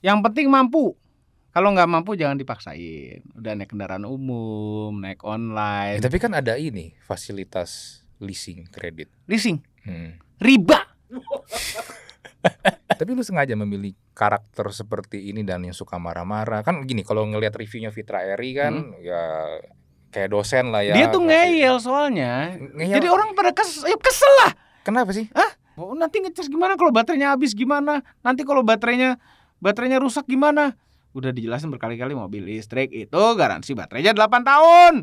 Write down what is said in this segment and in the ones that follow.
Yang penting mampu. Kalau nggak mampu jangan dipaksain. Udah naik kendaraan umum, naik online. Ya, tapi kan ada ini fasilitas leasing kredit. Leasing. Hmm. Riba. tapi lu sengaja memilih karakter seperti ini dan yang suka marah-marah kan gini kalau ngelihat reviewnya Fitra Eri kan hmm. ya kayak dosen lah ya dia tuh ngeyel soalnya ngeyel. jadi orang pada kes ya kesel lah kenapa sih ah nanti ngecas gimana kalau baterainya habis gimana nanti kalau baterainya baterainya rusak gimana? Udah dijelasin berkali-kali mobil listrik itu garansi baterainya 8 tahun.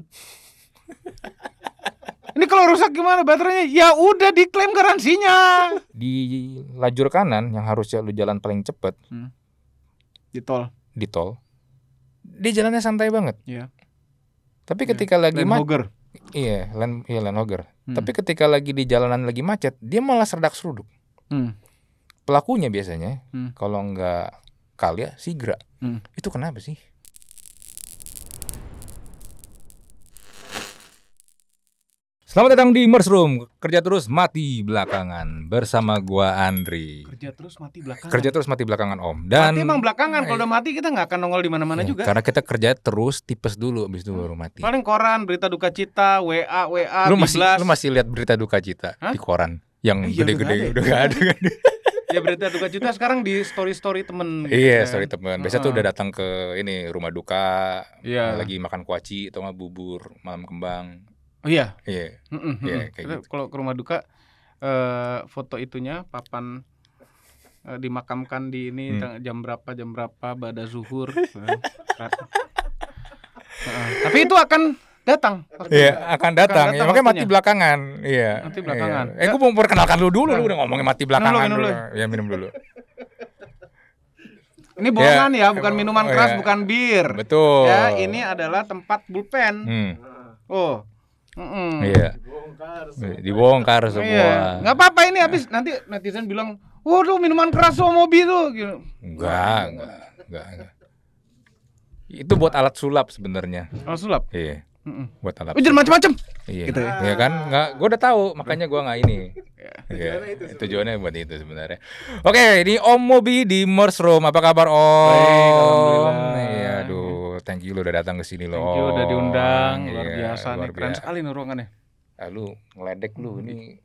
Ini kalau rusak gimana baterainya? Ya udah diklaim garansinya. Di lajur kanan yang harusnya lu jalan paling cepet. Hmm. Di tol. Di tol. Dia jalannya santai banget. Iya. Tapi iya. ketika lagi macet. Iya, land, iya land hogger. Hmm. Tapi ketika lagi di jalanan lagi macet, dia malah serdak seruduk. Hmm. Pelakunya biasanya, hmm. kalau nggak Kalia Sigra. Hmm. Itu kenapa sih? Selamat datang di Room. Kerja terus mati belakangan bersama gua Andri. Kerja terus mati belakangan. Kerja terus mati belakangan Om. Dan mati emang belakangan. Kalau udah mati kita nggak akan nongol di mana-mana ya, juga. Karena kita kerja terus tipes dulu habis itu hmm. baru mati. Paling koran, berita duka cita, WA, WA, Lu masih lu masih lihat berita duka cita Hah? di koran yang gede-gede eh, iya, udah gak ada. Ya? ya ada duka cita sekarang di story story temen gitu iya kan? story temen biasa uh -huh. tuh udah datang ke ini rumah duka yeah. Iya. lagi makan kuaci atau nggak bubur malam kembang oh iya iya Iya. Gitu. kalau ke rumah duka uh, foto itunya papan uh, dimakamkan di ini hmm. jam berapa jam berapa pada zuhur uh, tapi itu akan datang. Iya, akan datang. Akan datang ya, makanya mati belakangan. Iya. Mati iya. belakangan. Iya. Eh, gue mau perkenalkan lu dulu, nah. lu udah ngomongin mati belakangan minum dulu. dulu. Ya minum dulu. Ini bohongan ya, ya bukan minuman oh, keras, ya. bukan bir. Betul. Ya, ini adalah tempat bullpen. Hmm. Oh. Mm -mm. Iya. Dibongkar, Dibongkar oh, semua. Iya. Gak apa-apa ini habis iya. nanti netizen bilang, "Waduh, minuman keras sama mobil tuh." Gitu. Enggak, enggak, enggak, enggak. Itu buat alat sulap sebenarnya. Alat sulap? Iya. Mm-mm. buat alat. Ujar macam-macam. Iya. Gitu ya. ya kan? Nggak, gue udah tahu, makanya gue nggak ini. ya, tujuannya, itu tujuannya buat itu sebenarnya. Oke, ini Om Mobi di Morse Room. Apa kabar Om? Baik, Iya, aduh, thank you lo udah datang ke sini lo. Thank you udah diundang, iya, luar biasa luar nih. Keren biasa. sekali nih ruangannya. Ah, lu ngeledek lu ini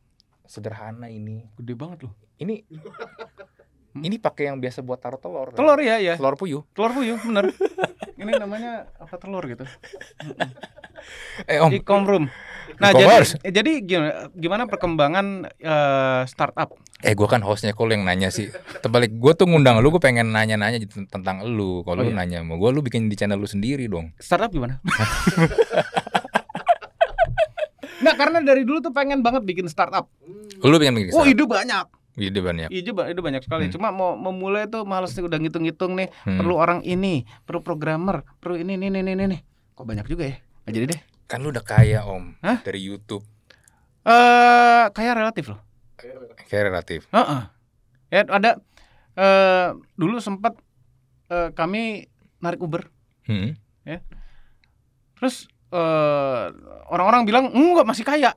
sederhana ini. Gede banget lo, Ini Hmm? Ini pakai yang biasa buat taruh telur. Telur ya, ya. Telur puyuh. Telur puyuh, bener. ini namanya apa telur gitu? eh om. Ecom room. Nah jadi, eh, jadi gimana, gimana perkembangan uh, startup? Eh gue kan hostnya kalau yang nanya sih. Terbalik gue tuh ngundang lu, gue pengen nanya-nanya gitu tentang lu. Kalau oh, lu iya. nanya mau gue, lu bikin di channel lu sendiri dong. Startup gimana? nah karena dari dulu tuh pengen banget bikin startup. Lu pengen bikin oh, startup? Oh hidup banyak Ide banyak. Ide, ide banyak sekali. Hmm. Cuma mau memulai tuh males nih udah ngitung-ngitung nih, hmm. perlu orang ini, perlu programmer, perlu ini ini ini ini. Kok banyak juga ya? jadi deh. Kan lu udah kaya, Om, Hah? dari YouTube. Eh, uh, kaya relatif loh. Kaya relatif. Uh -uh. Ya ada uh, dulu sempat uh, eh, kami narik Uber. Hmm. Ya. Terus eh, orang-orang uh, bilang enggak masih kaya.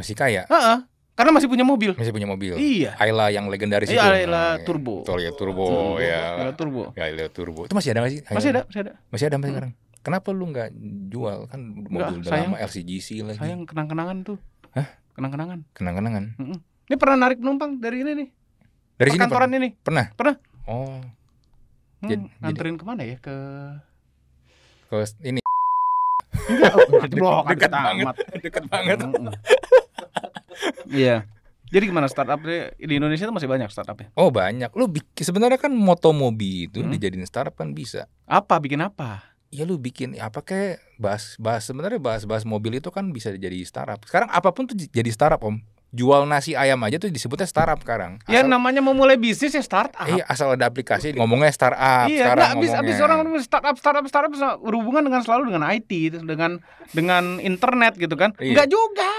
Masih kaya? Uh -uh karena masih punya mobil. Masih punya mobil. Iya. Ayla yang legendaris iya, itu. Ayla nah, Turbo. Tol ya, Turbo. ya. Ayla Turbo. Ya, Ayla Turbo. Itu masih ada masih? Masih ada, masih ada. Masih ada sampai hmm. sekarang. Kenapa lu nggak jual kan mobil udah lama LCGC lagi. Sayang kenang-kenangan tuh. Hah? Kenang-kenangan. Kenang-kenangan. Mm -mm. Ini pernah narik penumpang dari ini nih. Dari sini kantoran pernah? ini. Pernah. Pernah. Oh. Hmm, jadi, nganterin jadi... kemana ya ke ke ini Enggak, oh, dekat banget, dekat banget. Iya. Jadi gimana startup di Indonesia itu masih banyak startupnya? Oh banyak. Lu sebenarnya kan motomobi itu hmm. dijadiin startup kan bisa. Apa bikin apa? Ya lu bikin apa kayak bahas bahas sebenarnya bahas bahas mobil itu kan bisa jadi startup. Sekarang apapun tuh jadi startup om. Jual nasi ayam aja tuh disebutnya startup sekarang. Ya, asal, ya namanya memulai bisnis ya startup. Iya asal ada aplikasi ngomongnya startup. Iya nggak abis abis orang startup startup startup berhubungan dengan selalu dengan IT dengan dengan internet gitu kan? Iya. Nggak juga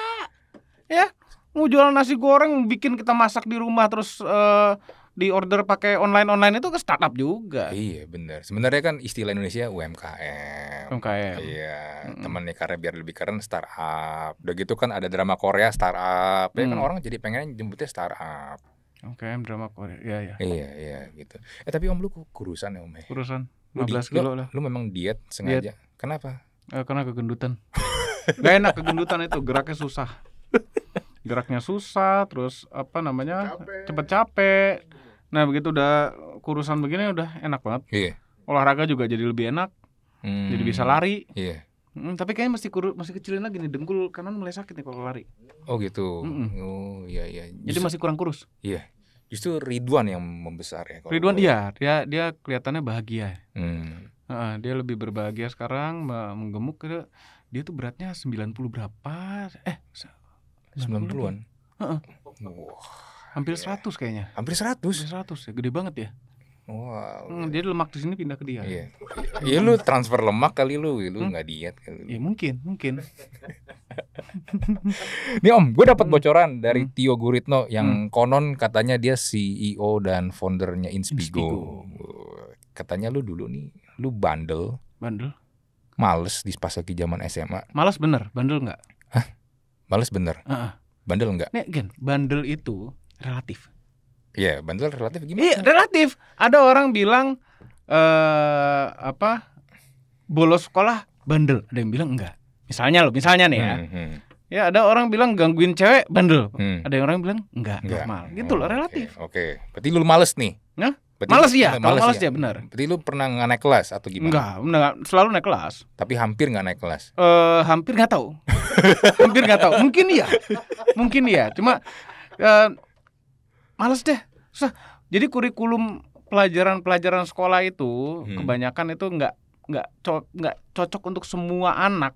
ya mau jual nasi goreng bikin kita masak di rumah terus uh, eh, di order pakai online online itu ke startup juga. Iya benar. Sebenarnya kan istilah Indonesia UMKM. UMKM. Iya. Mm-hmm. karya biar lebih keren startup. Udah gitu kan ada drama Korea startup. Mm. Ya kan mm. orang jadi pengen jemputnya startup. UMKM drama Korea. Iya iya. Iya iya gitu. Eh tapi om lu kurusan ya om eh Kurusan. 15 kilo lah. Lu memang diet sengaja. Diet. Kenapa? Eh, karena kegendutan. Gak enak kegendutan itu geraknya susah. geraknya susah terus apa namanya capek. cepet capek nah begitu udah kurusan begini udah enak banget iya. olahraga juga jadi lebih enak hmm. jadi bisa lari iya. Hmm, tapi kayaknya masih kurus, masih kecilin lagi nih dengkul kanan mulai sakit nih kalau lari. Oh gitu. Mm -mm. Oh iya iya. Just, Jadi masih kurang kurus. Iya. Justru Ridwan yang membesar ya. Ridwan iya, dia dia kelihatannya bahagia. Hmm. nah, dia lebih berbahagia sekarang menggemuk dia, dia tuh beratnya 90 berapa? Eh, 90-an. Heeh. Wow. Hampir 100 kayaknya. Hampir 100. Hampir 100 ya, gede banget ya. Wow. Hmm, jadi lemak di sini pindah ke dia. Iya. Iya lu transfer lemak kali lu, lu hmm? nggak hmm? diet kali. Ya mungkin, mungkin. Nih Om, gue dapat hmm. bocoran dari hmm. Tio Guritno yang hmm. konon katanya dia CEO dan foundernya Inspigo. Inspigo. Katanya lu dulu nih, lu bandel. Bandel. Males di pas lagi zaman SMA. Males bener, bandel nggak? Males bener. Uh -uh. Bandel enggak? Nek, gen, bandel itu relatif. Iya, yeah, bandel relatif gimana? Iya, relatif. Ada orang bilang eh uh, apa? bolos sekolah bandel. Ada yang bilang enggak. Misalnya lo, misalnya nih ya. Hmm, hmm. Ya, ada orang bilang gangguin cewek bandel. Hmm. Ada yang orang bilang enggak, enggak. normal. Gitu oh, loh, relatif. Oke. Okay. okay. Berarti lu males nih. Nah? Berarti males dia, kalau males ya? benar. Berarti lu pernah nggak naik kelas atau gimana? Enggak, enggak selalu naik kelas. Tapi hampir nggak naik kelas. Eh, uh, hampir nggak tahu. hampir nggak tahu. Mungkin iya. Mungkin iya. Cuma uh, males deh. Susah. Jadi kurikulum pelajaran-pelajaran sekolah itu hmm. kebanyakan itu nggak nggak co nggak cocok untuk semua anak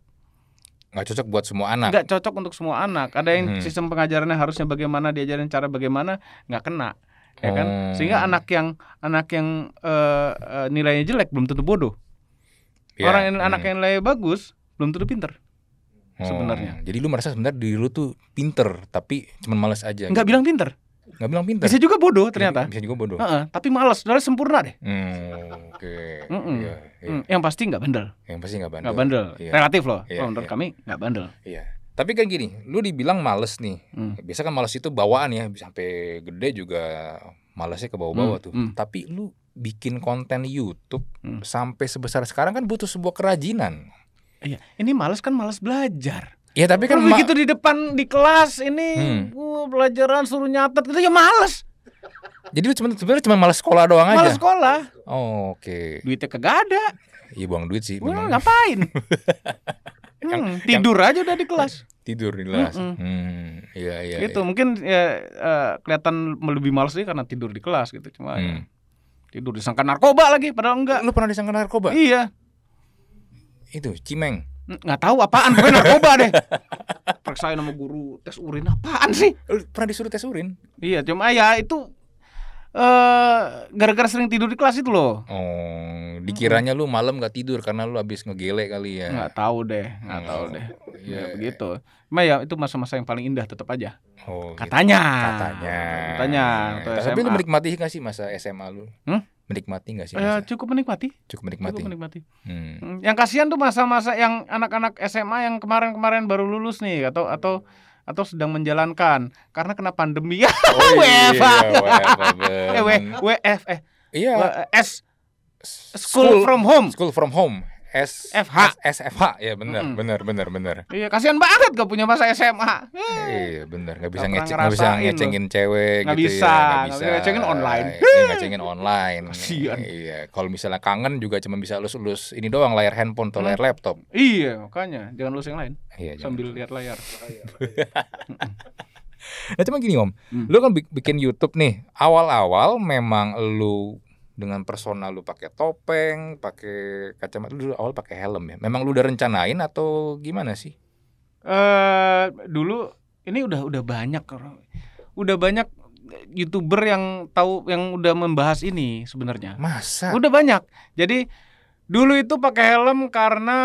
nggak cocok buat semua anak nggak cocok untuk semua anak ada yang hmm. sistem pengajarannya harusnya bagaimana diajarin cara bagaimana nggak kena ya kan hmm. sehingga anak yang anak yang uh, nilainya jelek belum tentu bodoh yeah. orang yang hmm. anak yang nilai bagus belum tentu pinter hmm. sebenarnya jadi lu merasa sebenarnya di lu tuh pinter tapi cuma males aja nggak gitu. bilang pinter nggak bilang pinter bisa juga bodoh ternyata bisa, juga bodoh uh-uh, tapi malas sebenarnya sempurna deh hmm, oke okay. yeah, yeah. yang pasti nggak bandel yang pasti nggak bandel nggak bandel yeah. relatif loh yeah, kalau menurut yeah. kami nggak bandel iya yeah tapi kan gini, lu dibilang males nih. Hmm. Biasa kan males itu bawaan ya, sampai gede juga malesnya ke bawah-bawah hmm. tuh. Hmm. Tapi lu bikin konten YouTube hmm. sampai sebesar sekarang kan butuh sebuah kerajinan. Iya, ini males kan males belajar. Iya, tapi kan begitu di depan di kelas ini hmm. uh, pelajaran suruh nyatet itu ya males. Jadi lu cuma sebenarnya cuma males sekolah doang males aja. Males sekolah. Oh, oke. Okay. Duitnya kagak ada. Iya, buang duit sih. Wah, ngapain? yang, hmm, kan tidur yang, aja udah di kelas tidur di kelas hmm, hmm. hmm iya iya itu ya. mungkin ya uh, kelihatan lebih malas sih karena tidur di kelas gitu cuma ya, hmm. ya, tidur disangka narkoba lagi padahal enggak lu pernah disangka narkoba iya itu cimeng nggak tahu apaan pokoknya narkoba deh periksain sama guru tes urin apaan sih pernah disuruh tes urin iya cuma ya itu Eh, gara-gara gara sering tidur di kelas itu loh. Oh, dikiranya lu malam gak tidur karena lu habis ngegelek kali ya. Nggak tahu deh, nggak tau tahu oh, deh. Iya yeah. begitu. Cuma ya itu masa-masa yang paling indah tetap aja. Oh, katanya. Gitu. Katanya. Katanya. Tapi lu menikmati gak sih masa SMA lu? Hmm? Menikmati gak sih? Eh, masa? Eh, cukup menikmati. Cukup menikmati. Cukup menikmati. Hmm. hmm yang kasihan tuh masa-masa yang anak-anak SMA yang kemarin-kemarin baru lulus nih atau atau atau sedang menjalankan karena kena pandemi ya oh, WFA iya, iya, iya, eh WF eh iya S school, school from home school from home S F H ya benar mm -hmm. benar benar benar iya kasihan banget gak punya masa SMA iya benar nggak bisa ngecek nggak bisa ngecengin loh. cewek nggak gitu ya, bisa ya. nggak bisa ngecengin online iya ngecengin online kasihan iya kalau misalnya kangen juga cuma bisa lulus lulus ini doang layar handphone atau hmm. layar laptop iya makanya jangan lulus yang lain iya, sambil jangan. lihat layar Nah cuma gini om, hmm. lu kan bikin YouTube nih, awal-awal memang lu dengan personal lu pakai topeng, pakai kacamata dulu awal pakai helm ya. Memang lu udah rencanain atau gimana sih? Eh uh, dulu ini udah udah banyak udah banyak youtuber yang tahu yang udah membahas ini sebenarnya. Masa? Udah banyak. Jadi dulu itu pakai helm karena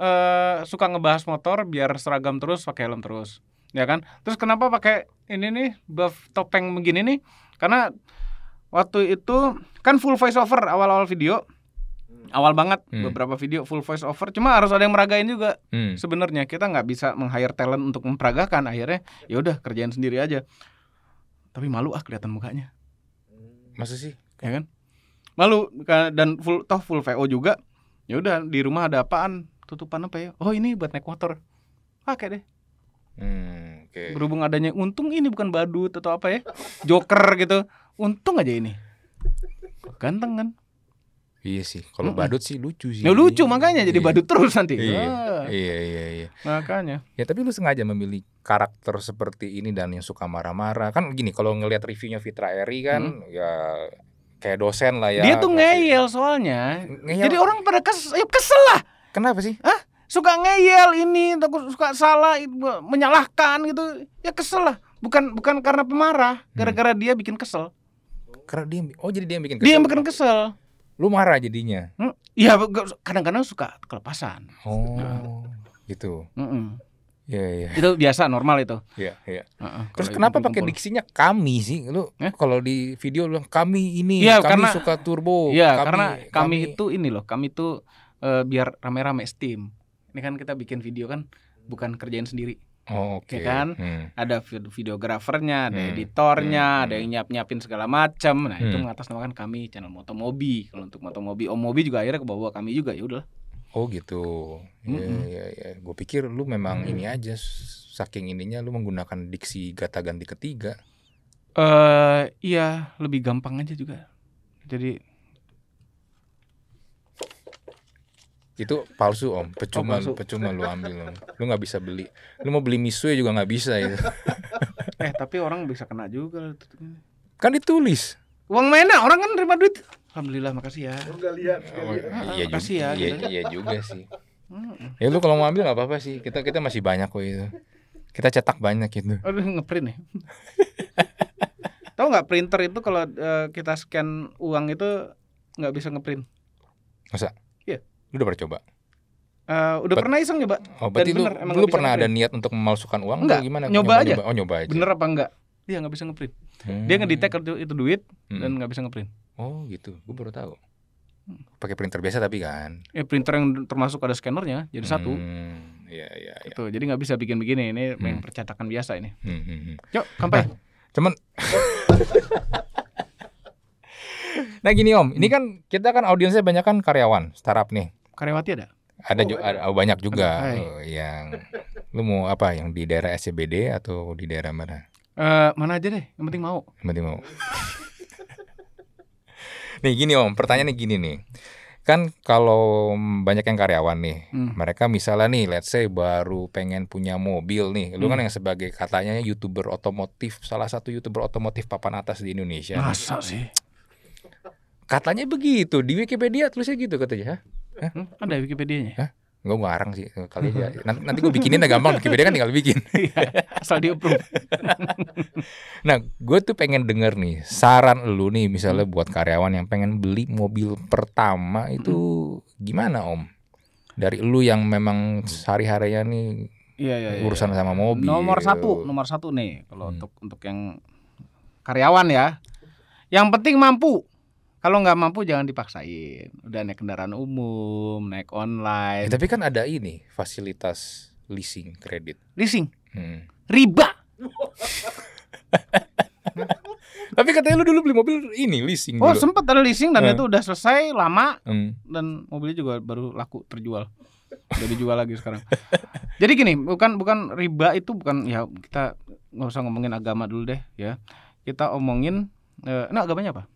uh, suka ngebahas motor biar seragam terus pakai helm terus. Ya kan? Terus kenapa pakai ini nih buff topeng begini nih? Karena waktu itu kan full voice over awal-awal video hmm. awal banget hmm. beberapa video full voice over cuma harus ada yang meragain juga hmm. sebenarnya kita nggak bisa meng hire talent untuk memperagakan akhirnya ya udah kerjain sendiri aja tapi malu ah kelihatan mukanya hmm. masa sih ya kan malu dan full toh full vo juga ya udah di rumah ada apaan tutupan apa ya oh ini buat naik motor pakai ah, deh hmm, okay. berhubung adanya untung ini bukan badut atau apa ya joker gitu untung aja ini ganteng kan Iya sih, kalau badut sih lucu sih. Ya lucu makanya jadi iya. badut terus nanti. Iya. Ah. iya, iya, iya. Makanya. Ya tapi lu sengaja memilih karakter seperti ini dan yang suka marah-marah. Kan gini, kalau ngelihat reviewnya Fitra Eri kan hmm. ya kayak dosen lah ya. Dia tuh ngeyel soalnya. Ngeyel. Jadi orang pada kesel, ya kesel lah. Kenapa sih? Hah? Suka ngeyel ini, takut suka salah, menyalahkan gitu. Ya kesel lah. Bukan bukan karena pemarah, gara-gara dia bikin kesel. Karena dia oh jadi dia yang bikin kesel. Dia yang bikin kesel. Lu marah jadinya. Hmm, iya, hmm, kadang-kadang suka kelepasan. Oh. Nah. Gitu. Mm -mm. Iya, iya. Itu biasa normal itu. Iya, ya. iya. Uh -uh, Terus kenapa pakai diksinya kami sih? Lu eh? kalau di video lu kami ini, ya, kami karena, suka turbo. Iya, karena kami, kami itu ini loh, kami itu uh, eh, biar rame-rame steam. Ini kan kita bikin video kan bukan kerjain sendiri. Oh, Oke okay. ya kan? Hmm. Ada videografernya, ada hmm. editornya, hmm. ada hmm. yang nyiap-nyiapin segala macam. Nah, hmm. itu mengatasnamakan kami channel Motomobi. Kalau untuk Motomobi, Om Mobi juga akhirnya kebawa kami juga ya udah. Oh gitu. Iya mm -hmm. iya ya, Gue pikir lu memang -hmm. ini aja saking ininya lu menggunakan diksi gata ganti ketiga. Eh uh, iya, lebih gampang aja juga. Jadi itu palsu om pecuma, oh, percuma lu ambil om. lu nggak bisa beli lu mau beli misue juga nggak bisa itu eh tapi orang bisa kena juga kan ditulis uang mana orang kan terima duit alhamdulillah makasih ya oh, iya lihat, oh, makasih ya iya, gitu. iya juga sih ya lu kalau mau ambil nggak apa-apa sih kita kita masih banyak kok itu kita cetak banyak itu. aduh ngeprint ya tahu nggak printer itu kalau uh, kita scan uang itu nggak bisa ngeprint masa Lu udah pernah coba? Uh, udah But, pernah iseng nyoba. Oh, berarti Dan lu, bener, lu pernah ada niat untuk memalsukan uang enggak? gimana? Nyoba, nyoba aja. Nyoba. Oh, nyoba aja. Bener apa enggak? Dia nggak bisa ngeprint. Hmm. Dia ngedetect itu, itu duit hmm. dan nggak bisa ngeprint. Oh gitu, gue baru tahu. Hmm. Pakai printer biasa tapi kan? Ya printer yang termasuk ada scannernya, jadi hmm. satu. Iya iya. Ya. Itu jadi nggak bisa bikin begini. Ini hmm. main percetakan biasa ini. Hmm, hmm, hmm. Yuk, sampai Nah, cuman. nah gini om, ini hmm. kan kita kan audiensnya banyak kan karyawan, startup nih. Karyawati ada? Ada, oh, ada banyak juga ada. Eh, yang lu mau apa yang di daerah SCBD atau di daerah mana? Uh, mana aja deh, yang penting mau. Yang penting mau. nih gini om, pertanyaan gini nih. Kan kalau banyak yang karyawan nih, hmm. mereka misalnya nih, let's say baru pengen punya mobil nih, lu kan hmm. kan yang sebagai katanya youtuber otomotif, salah satu youtuber otomotif papan atas di Indonesia. Masa nih. sih? Katanya begitu di Wikipedia tulisnya gitu katanya. Hah? Eh? Hmm? Ada Wikipedia-nya? Hah? Gue ngarang sih kali ya. Nanti, nanti gue bikinin dah ya, gampang. Wikipedia kan tinggal bikin. Iya, asal di approve. nah, gue tuh pengen denger nih saran lu nih misalnya hmm. buat karyawan yang pengen beli mobil pertama itu hmm. gimana Om? Dari lu yang memang sehari-harinya nih Iya, iya, iya. urusan sama mobil. Nomor satu, nomor satu nih kalau hmm. untuk untuk yang karyawan ya. Yang penting mampu. Kalau nggak mampu jangan dipaksain. Udah naik kendaraan umum, naik online. Ya, tapi kan ada ini fasilitas leasing kredit. Leasing? Hmm. Riba. tapi katanya lu dulu beli mobil ini leasing. Oh sempat sempet ada leasing dan hmm. itu udah selesai lama hmm. dan mobilnya juga baru laku terjual. Jadi jual lagi sekarang. Jadi gini, bukan bukan riba itu bukan ya kita nggak usah ngomongin agama dulu deh ya. Kita omongin, eh, nah agamanya apa?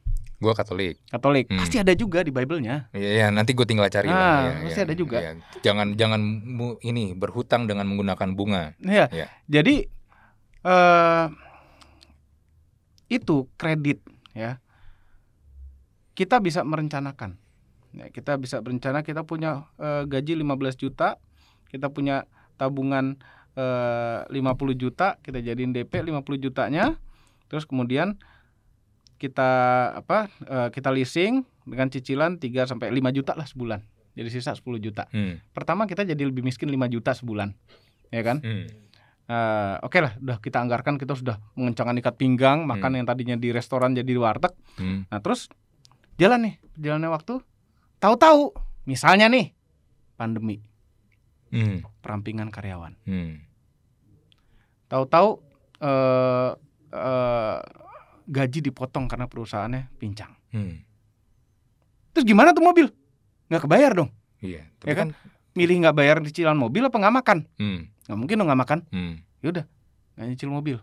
Gue Katolik. Katolik. Hmm. Pasti ada juga di Bible-nya. Iya, ya, nanti gue tinggal cari. Nah, ya, pasti ya, ada juga. Ya. Jangan jangan ini berhutang dengan menggunakan bunga. Iya. Ya. Jadi uh, itu kredit ya. Kita bisa merencanakan. Ya, kita bisa berencana kita punya uh, gaji 15 juta, kita punya tabungan eh, uh, 50 juta, kita jadiin DP 50 jutanya. Terus kemudian kita apa uh, kita leasing dengan cicilan 3 sampai 5 juta lah sebulan. Jadi sisa 10 juta. Hmm. Pertama kita jadi lebih miskin 5 juta sebulan. Ya kan? Hmm. Uh, Oke okay lah, udah kita anggarkan kita sudah mengencangkan ikat pinggang, hmm. makan hmm. yang tadinya di restoran jadi di warteg. Hmm. Nah, terus jalan nih, jalannya waktu. Tahu-tahu misalnya nih pandemi. Hmm. Perampingan karyawan. Hmm. Tahu-tahu uh, gaji dipotong karena perusahaannya pincang. Hmm. Terus gimana tuh mobil? Nggak kebayar dong. Iya. Tapi ya kan, kan milih nggak bayar cicilan mobil apa nggak makan? Hmm. Nggak mungkin dong nggak makan. Hmm. Yaudah, nggak nyicil mobil.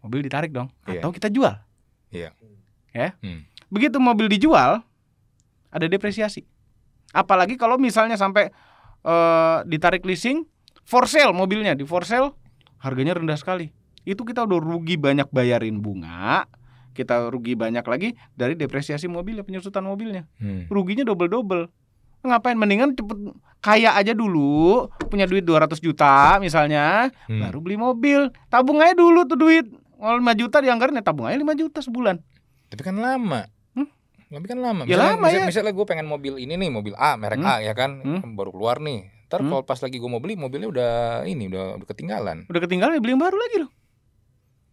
Mobil ditarik dong. Yeah. Atau kita jual. Iya. Yeah. Ya. Hmm. Begitu mobil dijual, ada depresiasi. Apalagi kalau misalnya sampai uh, ditarik leasing, for sale mobilnya di for sale harganya rendah sekali itu kita udah rugi banyak bayarin bunga kita rugi banyak lagi dari depresiasi mobilnya penyusutan mobilnya hmm. ruginya double double ngapain mendingan cepet kaya aja dulu punya duit 200 juta misalnya hmm. baru beli mobil tabung aja dulu tuh duit kalau 5 juta dianggarin ya tabung aja 5 juta sebulan tapi kan lama hmm? tapi kan lama ya misalnya, ya lama misalnya, ya. misalnya gue pengen mobil ini nih mobil A merek hmm? A ya kan hmm? Kan baru keluar nih ntar hmm? kalau pas lagi gue mau beli mobilnya udah ini udah, udah ketinggalan udah ketinggalan ya beli yang baru lagi loh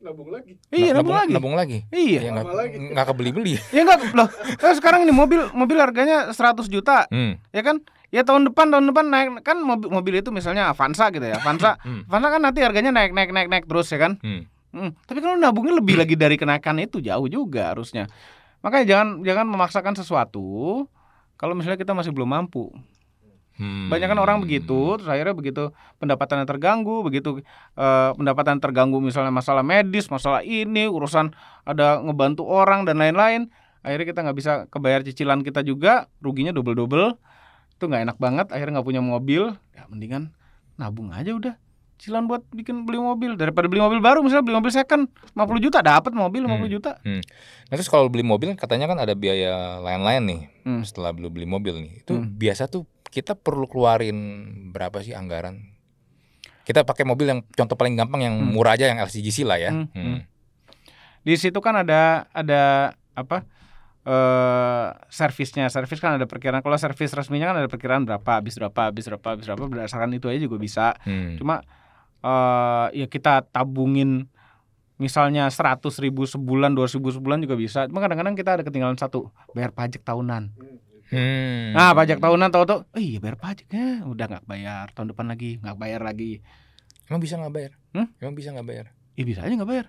nabung lagi. Iya, nabung, nabung lagi. Nabung lagi. Iya. Ya, nggak lagi. Nggak kebeli-beli. ya nggak loh. Kan sekarang ini mobil mobil harganya 100 juta. Hmm. Ya kan? Ya tahun depan tahun depan naik kan mobil mobil itu misalnya Avanza gitu ya. Avanza. Hmm. hmm. Avanza kan nanti harganya naik naik naik naik terus ya kan? Hmm. Hmm. Tapi kalau nabungnya lebih lagi dari kenaikan itu jauh juga harusnya. Makanya jangan jangan memaksakan sesuatu kalau misalnya kita masih belum mampu. Hmm. Banyak kan orang begitu, terus akhirnya begitu pendapatannya terganggu, begitu eh, pendapatan terganggu misalnya masalah medis, masalah ini, urusan ada ngebantu orang dan lain-lain, akhirnya kita nggak bisa kebayar cicilan kita juga, ruginya double-double, itu nggak enak banget, akhirnya nggak punya mobil, ya mendingan nabung aja udah cicilan buat bikin beli mobil daripada beli mobil baru misalnya beli mobil second 50 juta dapat mobil 50 hmm. juta. Hmm. Nah terus kalau beli mobil katanya kan ada biaya lain-lain nih hmm. setelah beli beli mobil nih itu hmm. biasa tuh kita perlu keluarin berapa sih anggaran? Kita pakai mobil yang contoh paling gampang yang hmm. murah aja yang LCGC lah ya. Hmm, hmm. Hmm. Di situ kan ada ada apa? eh servisnya. Servis kan ada perkiraan. Kalau servis resminya kan ada perkiraan berapa, habis berapa, habis berapa, habis berapa berdasarkan itu aja juga bisa. Hmm. Cuma eh ya kita tabungin misalnya seratus ribu sebulan, dua ribu sebulan juga bisa. Cuma kadang-kadang kita ada ketinggalan satu, bayar pajak tahunan. Hmm. Nah pajak tahunan tau tau, oh iya bayar pajak ya, udah nggak bayar tahun depan lagi nggak bayar lagi. Emang bisa nggak bayar? Hmm? Emang bisa nggak bayar? Iya bisa aja nggak bayar.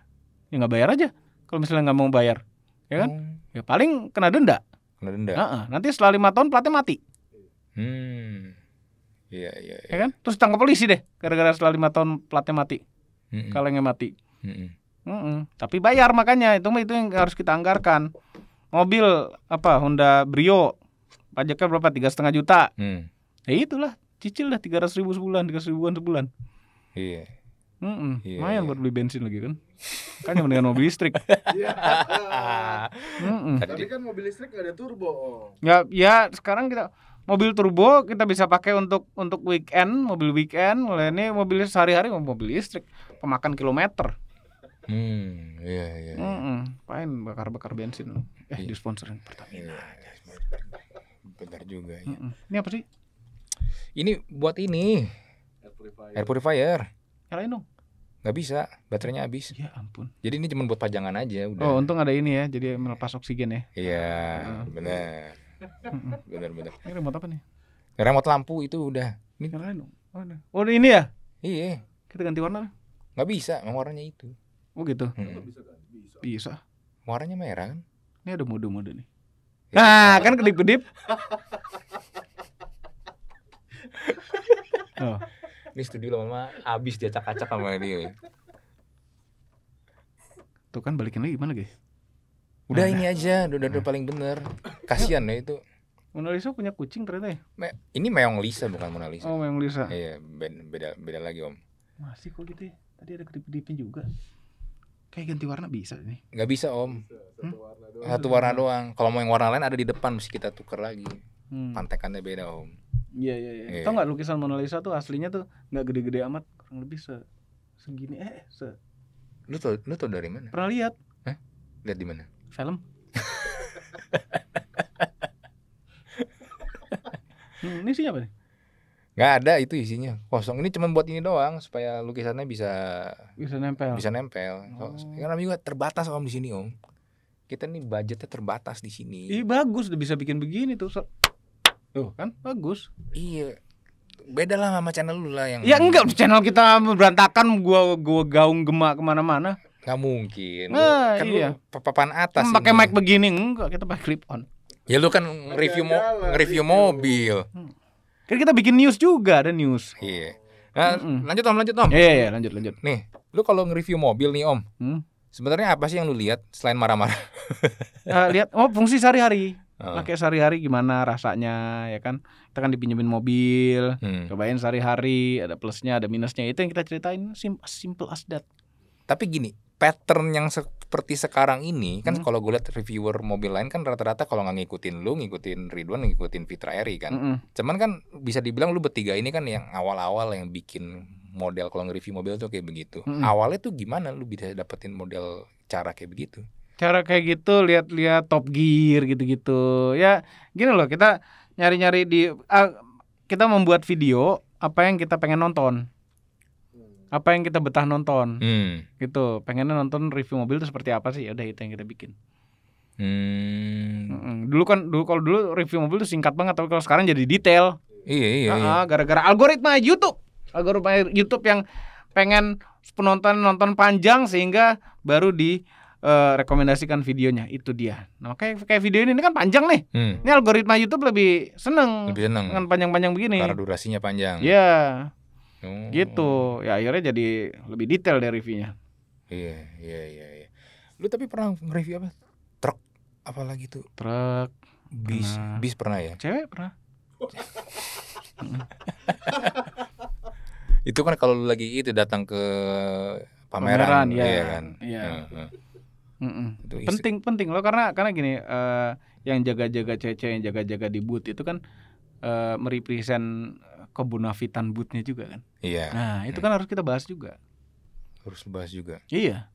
Ya nggak bayar aja. Kalau misalnya nggak mau bayar, ya kan? Hmm. Ya paling kena denda. Kena denda. Nah, nanti setelah lima tahun platnya mati. Hmm. Iya iya. Ya. ya kan? Terus tangkap polisi deh, gara-gara setelah lima tahun platnya mati. hmm. -mm. Kalengnya mati. Hmm. -mm. Tapi bayar makanya itu itu yang harus kita anggarkan. Mobil apa Honda Brio pajaknya berapa tiga setengah juta hmm. ya itulah cicil lah tiga ratus ribu sebulan tiga ribuan sebulan iya yeah. Mm -mm, yeah, lumayan yeah. buat beli bensin lagi kan kan yang dengan mobil listrik mm -mm. tapi kan mobil listrik gak ada turbo ya ya sekarang kita mobil turbo kita bisa pakai untuk untuk weekend mobil weekend mulai ini mobil sehari-hari mobil listrik pemakan kilometer Hmm, iya iya. Heeh. Iya. Mm -mm. Pain bakar-bakar bensin. Eh, yeah. di sponsorin Pertamina. Yeah, yeah, iya benar juga ya. Mm Ini apa sih? Ini buat ini. Air purifier. Air purifier. Nyalain dong. Gak bisa, baterainya habis. Ya ampun. Jadi ini cuma buat pajangan aja udah. Oh, untung ada ini ya, jadi melepas oksigen ya. Iya, ah. bener benar. benar benar. Ini remote apa nih? Remote lampu itu udah. Ini nyalain dong. Oh, oh ini ya? Iya. Kita ganti warna. Gak bisa, memang warnanya itu. Oh gitu. Hmm. Bisa. Warnanya merah kan? Ini ada mode-mode nih. Nah, nah, kan kedip-kedip. oh. Ini studio lama-lama habis dia acak-acak sama dia. Tuh kan balikin lagi gimana guys? Udah nah, ini nah. aja, udah udah, nah. paling bener. Kasihan ya itu. Mona Lisa punya kucing ternyata ya? Me ini Meong Lisa bukan Mona Lisa. Oh, Meong Lisa. Iya, beda beda, beda lagi, Om. Masih kok gitu ya? Tadi ada kedip-kedipnya juga. Kayak ganti warna bisa nih? Gak bisa om. Hmm? Satu warna doang. Kalau mau yang warna lain ada di depan mesti kita tuker lagi. Hmm. Pantekannya beda om. Iya iya. iya. Yeah. Tau nggak lukisan Mona Lisa tuh aslinya tuh nggak gede-gede amat, kurang lebih se segini eh se. Lu tau lu tau dari mana? Pernah lihat? Eh Lihat di mana? Film. hmm, ini siapa nih? nggak ada itu isinya kosong ini cuma buat ini doang supaya lukisannya bisa bisa nempel bisa nempel oh. Ya karena juga terbatas om di sini om kita nih budgetnya terbatas di sini Ih bagus udah bisa bikin begini tuh tuh kan bagus iya beda lah sama channel lu lah yang ya enggak channel kita berantakan gua gua gaung gemak kemana-mana nggak mungkin nah, kan iya. lu papan atas pakai mic begini enggak kita pakai clip on ya lu kan review review mobil hmm. Kan kita bikin news juga ada news. Iya. Nah, mm -mm. lanjut Om, lanjut Om. Iya, yeah, lanjut, lanjut. Nih, lu kalau nge-review mobil nih Om, hmm? sebenarnya apa sih yang lu lihat selain marah-marah? uh, lihat, oh fungsi sehari-hari. Uh. Pakai sehari-hari gimana rasanya ya kan? Kita kan dipinjemin mobil, hmm. cobain sehari-hari, ada plusnya, ada minusnya. Itu yang kita ceritain simple, simple as that. Tapi gini, pattern yang seperti sekarang ini kan hmm. kalau gue lihat reviewer mobil lain kan rata-rata kalau nggak ngikutin lu ngikutin Ridwan ngikutin Fitra Eri kan hmm. cuman kan bisa dibilang lu bertiga ini kan yang awal-awal yang bikin model kalau nge-review mobil tuh kayak begitu hmm. awalnya tuh gimana lu bisa dapetin model cara kayak begitu cara kayak gitu lihat-lihat Top Gear gitu-gitu ya gini loh kita nyari-nyari di uh, kita membuat video apa yang kita pengen nonton apa yang kita betah nonton hmm. gitu pengennya nonton review mobil itu seperti apa sih udah itu yang kita bikin hmm. dulu kan dulu kalau dulu review mobil itu singkat banget tapi kalau sekarang jadi detail iya iya, uh-uh, iya. gara-gara algoritma YouTube algoritma YouTube yang pengen penonton nonton panjang sehingga baru di uh, rekomendasikan videonya itu dia nah kayak kayak video ini, ini kan panjang nih hmm. ini algoritma YouTube lebih seneng lebih seneng dengan panjang-panjang begini karena durasinya panjang ya yeah Oh. Gitu. Ya akhirnya jadi lebih detail dari reviewnya. Iya, iya, iya, iya. Lu tapi pernah nge-review apa? Truk apalagi tuh? Truk. Bis, pernah. bis pernah ya? Cewek pernah. itu kan kalau lu lagi itu datang ke pameran, pameran ya, ya kan. Iya. Mm -mm. Penting penting loh karena karena gini uh, yang jaga-jaga cece yang jaga-jaga di boot itu kan uh, merepresent kebunafitan butnya juga kan. Iya. Nah, itu kan hmm. harus kita bahas juga. Harus bahas juga. Iya.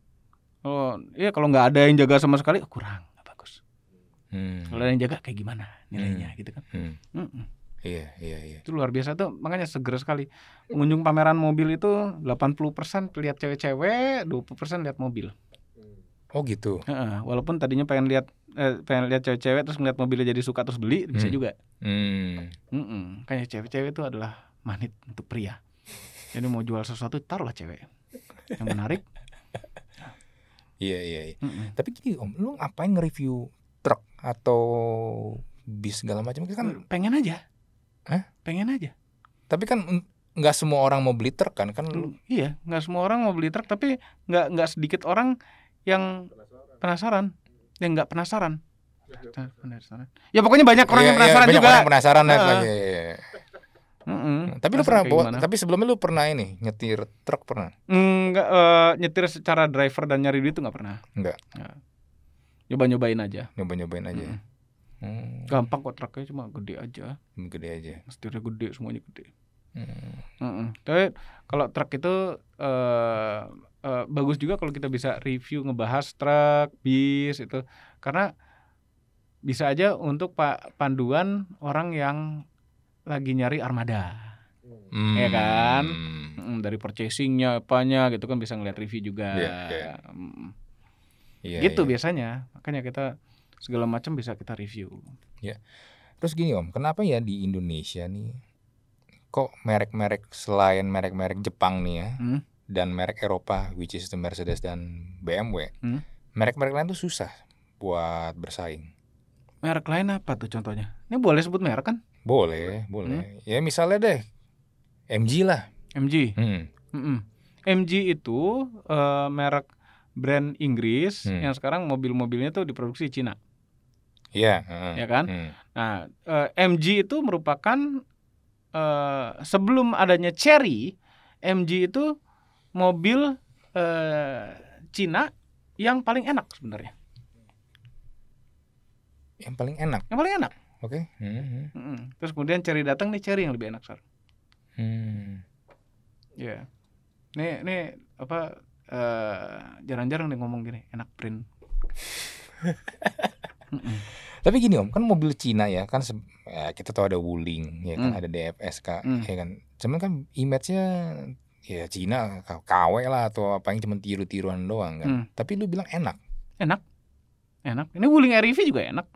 Kalau oh, iya kalau nggak ada yang jaga sama sekali kurang, nggak bagus. Hmm. Kalau ada yang jaga kayak gimana nilainya hmm. gitu kan. Hmm. Hmm. Iya, iya, iya. Itu luar biasa tuh, makanya seger sekali. Mengunjung pameran mobil itu 80% lihat cewek-cewek, 20% lihat mobil. Oh gitu. Uh -uh. walaupun tadinya pengen lihat eh, pengen lihat cewek-cewek terus ngeliat mobilnya jadi suka terus beli hmm. bisa juga. Hmm. Mm -mm. Kayaknya cewek-cewek itu adalah manit untuk pria. Jadi mau jual sesuatu taruhlah cewek yang menarik. Iya iya. iya. Tapi gini om, lu ngapain nge-review truk atau bis segala macam? Kan mm, pengen aja. Hah? Pengen aja. Tapi kan nggak semua orang mau beli truk kan kan lu mm, iya nggak semua orang mau beli truk tapi nggak nggak sedikit orang yang penasaran yang nggak iya, iya, penasaran penasaran ya pokoknya banyak orang yeah, yang iya, penasaran yeah, banyak juga orang penasaran uh. ya, ya, mm hmm Tapi Masa lu pernah bawa, tapi sebelumnya lu pernah ini nyetir truk pernah? Enggak, uh, nyetir secara driver dan nyari duit itu nggak pernah. nggak Ya. Nyoba-nyobain aja. Nyoba-nyobain aja. Mm. Hmm. Gampang kok truknya cuma gede aja. Gede aja. Setirnya gede, semuanya gede. Hmm. Mm Tapi kalau truk itu eh, Eh, bagus juga kalau kita bisa review ngebahas truk, bis itu karena bisa aja untuk pak panduan orang yang lagi nyari armada. Hmm. Ya kan? Hmm, dari purchasingnya apanya gitu kan bisa ngeliat review juga. Yeah, iya. hmm. yeah. Yeah, gitu yeah. biasanya. Makanya kita segala macam bisa kita review. Ya. Yeah. Terus gini Om, kenapa ya di Indonesia nih kok merek-merek selain merek-merek Jepang nih ya? Hmm? dan merek Eropa which is the Mercedes dan BMW merek hmm? merek-merek lain tuh susah buat bersaing merek lain apa tuh contohnya ini boleh sebut merek kan boleh boleh hmm? ya misalnya deh MG lah MG hmm. hmm mm -mm. MG itu uh, merek brand Inggris hmm. yang sekarang mobil-mobilnya tuh diproduksi Cina Iya. Yeah, uh, ya kan? Hmm. Nah, uh, eh, MG itu merupakan uh, sebelum adanya Cherry, MG itu mobil eh, Cina yang paling enak sebenarnya? Yang paling enak. Yang paling enak. Oke. Okay. Hmm, hmm. Terus kemudian ceri datang nih ceri yang lebih enak sar. Hmm. Ya. Nih nih apa eh, jarang-jarang uh, jarang nih ngomong gini enak print. Tapi gini om, kan mobil Cina ya kan ya, kita tahu ada Wuling ya kan mm. ada DFSK mm. ya kan. Cuman kan image-nya ya Cina kawe lah atau apa yang cuma tiru-tiruan doang kan. Hmm. Tapi lu bilang enak. Enak. Enak. Ini Wuling RIV e juga enak.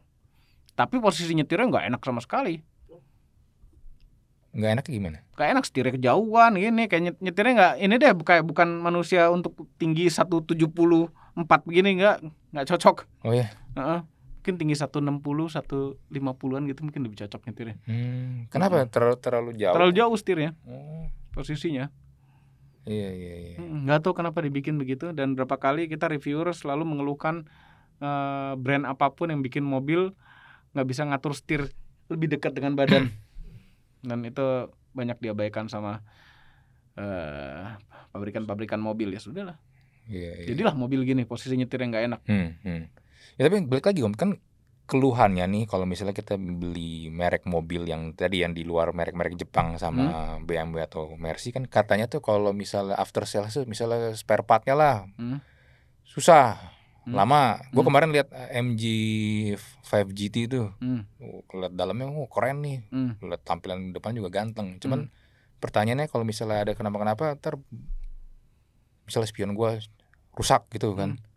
Tapi posisi nyetirnya nggak enak sama sekali. Nggak enak gimana? Kayak enak setirnya kejauhan gini kayak nyetirnya nggak ini deh kayak bukan manusia untuk tinggi 174 begini nggak nggak cocok. Oh ya. Uh -uh. Mungkin tinggi 160, 150-an gitu mungkin lebih cocok nyetirnya. Hmm, kenapa? terlalu terlalu jauh. Terlalu jauh setirnya. Hmm. Posisinya. Iya iya iya. Nggak tahu kenapa dibikin begitu dan berapa kali kita reviewer selalu mengeluhkan uh, brand apapun yang bikin mobil nggak bisa ngatur setir lebih dekat dengan badan dan itu banyak diabaikan sama uh, pabrikan-pabrikan mobil ya sudahlah. Iya, iya. Jadilah mobil gini posisi nyetir yang nggak enak. Hmm, hmm. Ya tapi balik lagi om kan keluhannya nih kalau misalnya kita beli merek mobil yang tadi yang di luar merek-merek Jepang sama hmm. BMW atau Mercy kan katanya tuh kalau misalnya after sales misalnya spare partnya lah hmm. susah hmm. lama. Gue hmm. kemarin lihat eh, MG 5 GT itu, hmm. Oh, lihat dalamnya, oh keren nih, hmm. lihat tampilan depan juga ganteng. Cuman hmm. pertanyaannya kalau misalnya ada kenapa-kenapa, ter misalnya spion gue rusak gitu kan. Hmm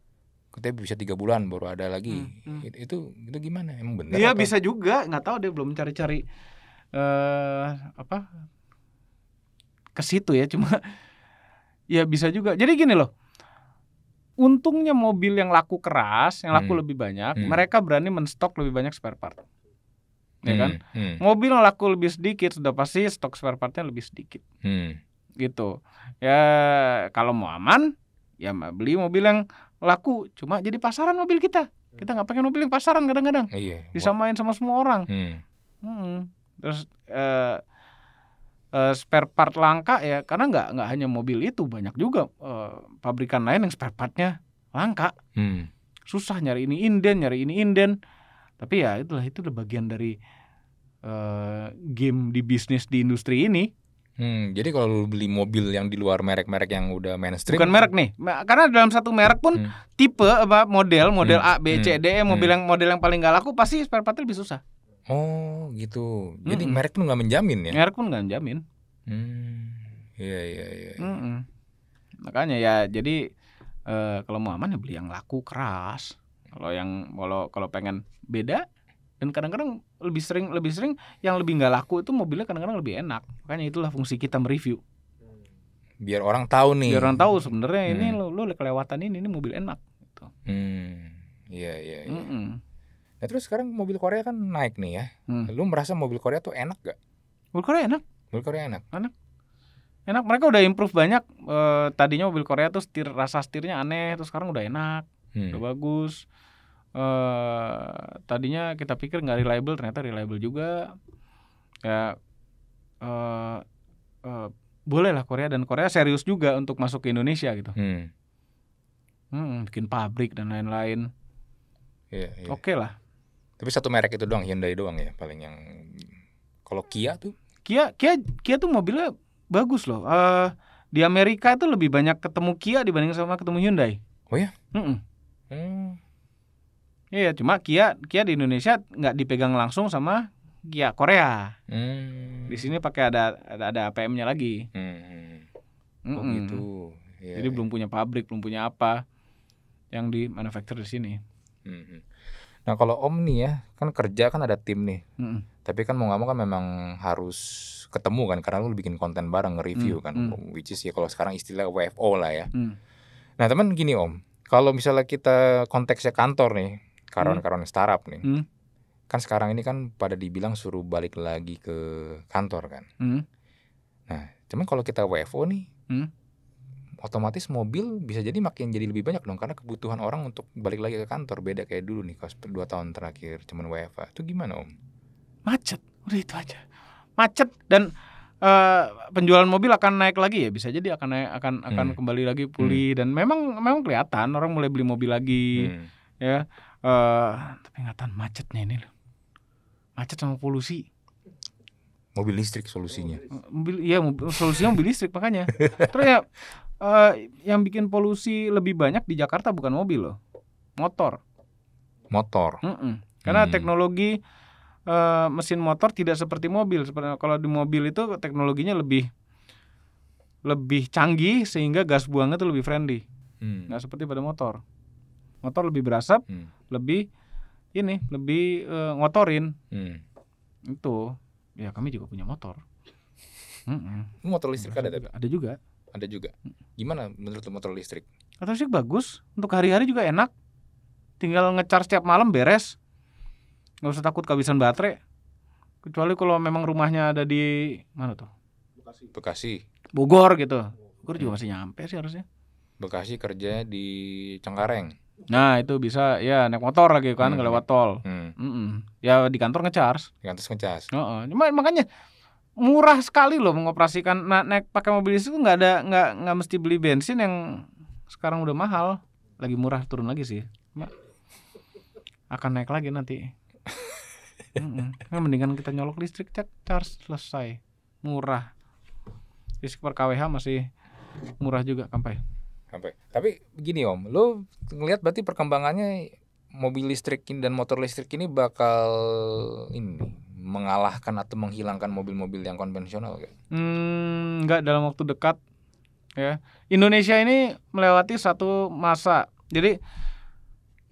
kita bisa tiga bulan baru ada lagi hmm, hmm. Itu, itu gimana emang benar iya bisa juga nggak tahu dia belum cari-cari uh, apa ke situ ya cuma ya bisa juga jadi gini loh untungnya mobil yang laku keras yang laku hmm. lebih banyak hmm. mereka berani menstok lebih banyak spare part ya hmm, kan hmm. mobil yang laku lebih sedikit sudah pasti stok spare partnya lebih sedikit hmm. gitu ya kalau mau aman ya beli mobil yang laku cuma jadi pasaran mobil kita kita nggak pengen mobil yang pasaran kadang-kadang iya, disamain sama semua orang hmm. Hmm. terus uh, uh, spare part langka ya karena nggak nggak hanya mobil itu banyak juga uh, pabrikan lain yang spare partnya langka hmm. susah nyari ini inden nyari ini inden tapi ya itulah itu bagian dari uh, game di bisnis di industri ini Hmm, jadi kalau lu beli mobil yang di luar merek-merek yang udah mainstream Bukan merek nih. Karena dalam satu merek pun hmm. tipe apa model, model hmm. A, B, C, hmm. D, E, mobil hmm. yang model yang paling gak laku pasti spare partnya lebih susah. Oh, gitu. Jadi hmm. merek pun gak menjamin ya. Merek pun gak menjamin. Hmm, iya, iya, iya. iya. Makanya ya jadi uh, kalau mau aman ya beli yang laku keras. Kalau yang kalau kalau pengen beda dan kadang-kadang lebih sering lebih sering yang lebih nggak laku itu mobilnya kadang-kadang lebih enak makanya itulah fungsi kita mereview biar orang tahu nih biar orang tahu sebenarnya hmm. ini lo lo kelewatan ini ini mobil enak gitu hmm iya iya ya. mm -mm. nah terus sekarang mobil Korea kan naik nih ya hmm. lo merasa mobil Korea tuh enak gak mobil Korea enak mobil Korea enak enak enak mereka udah improve banyak e, tadinya mobil Korea tuh setir rasa setirnya aneh terus sekarang udah enak hmm. udah bagus uh, tadinya kita pikir nggak reliable ternyata reliable juga ya uh, uh, boleh lah Korea dan Korea serius juga untuk masuk ke Indonesia gitu hmm. Hmm, bikin pabrik dan lain-lain yeah, yeah. oke okay lah tapi satu merek itu doang Hyundai doang ya paling yang kalau Kia tuh Kia Kia Kia tuh mobilnya bagus loh uh, di Amerika itu lebih banyak ketemu Kia dibanding sama ketemu Hyundai oh ya mm -mm. Hmm. Iya, cuma Kia Kia di Indonesia nggak dipegang langsung sama Kia Korea. Hmm. Di sini pakai ada ada, ada APM-nya lagi. Hmm. Mm -mm. Oh gitu. Yeah. Jadi iya. belum punya pabrik, belum punya apa yang di manufacture di sini. Hmm. Nah kalau Om nih ya kan kerja kan ada tim nih, mm. tapi kan mau nggak mau kan memang harus ketemu kan karena lu bikin konten bareng nge-review mm. kan, mm. which is ya kalau sekarang istilah WFO lah ya. Mm. Nah teman gini Om, kalau misalnya kita konteksnya kantor nih, karyawan-karyawan hmm. startup nih. Hmm. Kan sekarang ini kan pada dibilang suruh balik lagi ke kantor kan. Hmm. Nah, cuman kalau kita WFO nih, hmm. otomatis mobil bisa jadi makin jadi lebih banyak dong karena kebutuhan orang untuk balik lagi ke kantor beda kayak dulu nih kalau dua tahun terakhir cuman WFA. Itu gimana, Om? Macet. Udah itu aja. Macet dan uh, penjualan mobil akan naik lagi ya bisa jadi akan naik, akan akan hmm. kembali lagi hmm. pulih hmm. dan memang memang kelihatan orang mulai beli mobil lagi hmm. ya uh, tapi ingatan macetnya ini loh macet sama polusi mobil listrik solusinya eh, mobil iya mobil, solusinya mobil listrik makanya terus ya uh, yang bikin polusi lebih banyak di Jakarta bukan mobil loh motor motor mm -mm. karena hmm. teknologi uh, mesin motor tidak seperti mobil Seperti kalau di mobil itu teknologinya lebih lebih canggih sehingga gas buangnya itu lebih friendly hmm. nggak seperti pada motor motor lebih berasap hmm. lebih ini lebih uh, ngotorin hmm. itu ya kami juga punya motor hmm. motor listrik ada tapi ada juga ada juga gimana menurut motor listrik motor listrik bagus untuk hari-hari juga enak tinggal ngecar setiap malam beres nggak usah takut kehabisan baterai kecuali kalau memang rumahnya ada di mana tuh Bekasi Bekasi Bogor gitu Bogor juga hmm. masih nyampe sih harusnya Bekasi kerja di Cengkareng Nah itu bisa ya naik motor lagi kan hmm. lewat tol. Hmm. Mm Ya di kantor ngecharge. Di kantor ngecharge. Uh -uh. makanya murah sekali loh mengoperasikan nah, naik pakai mobil itu nggak ada nggak nggak mesti beli bensin yang sekarang udah mahal lagi murah turun lagi sih. Mak. Akan naik lagi nanti. mm -mm. Mendingan kita nyolok listrik cek charge selesai murah. Listrik per kWh masih murah juga kampai sampai tapi begini om lo ngelihat berarti perkembangannya mobil listrik dan motor listrik ini bakal ini mengalahkan atau menghilangkan mobil-mobil yang konvensional kayak? Hmm, nggak dalam waktu dekat ya. Indonesia ini melewati satu masa. Jadi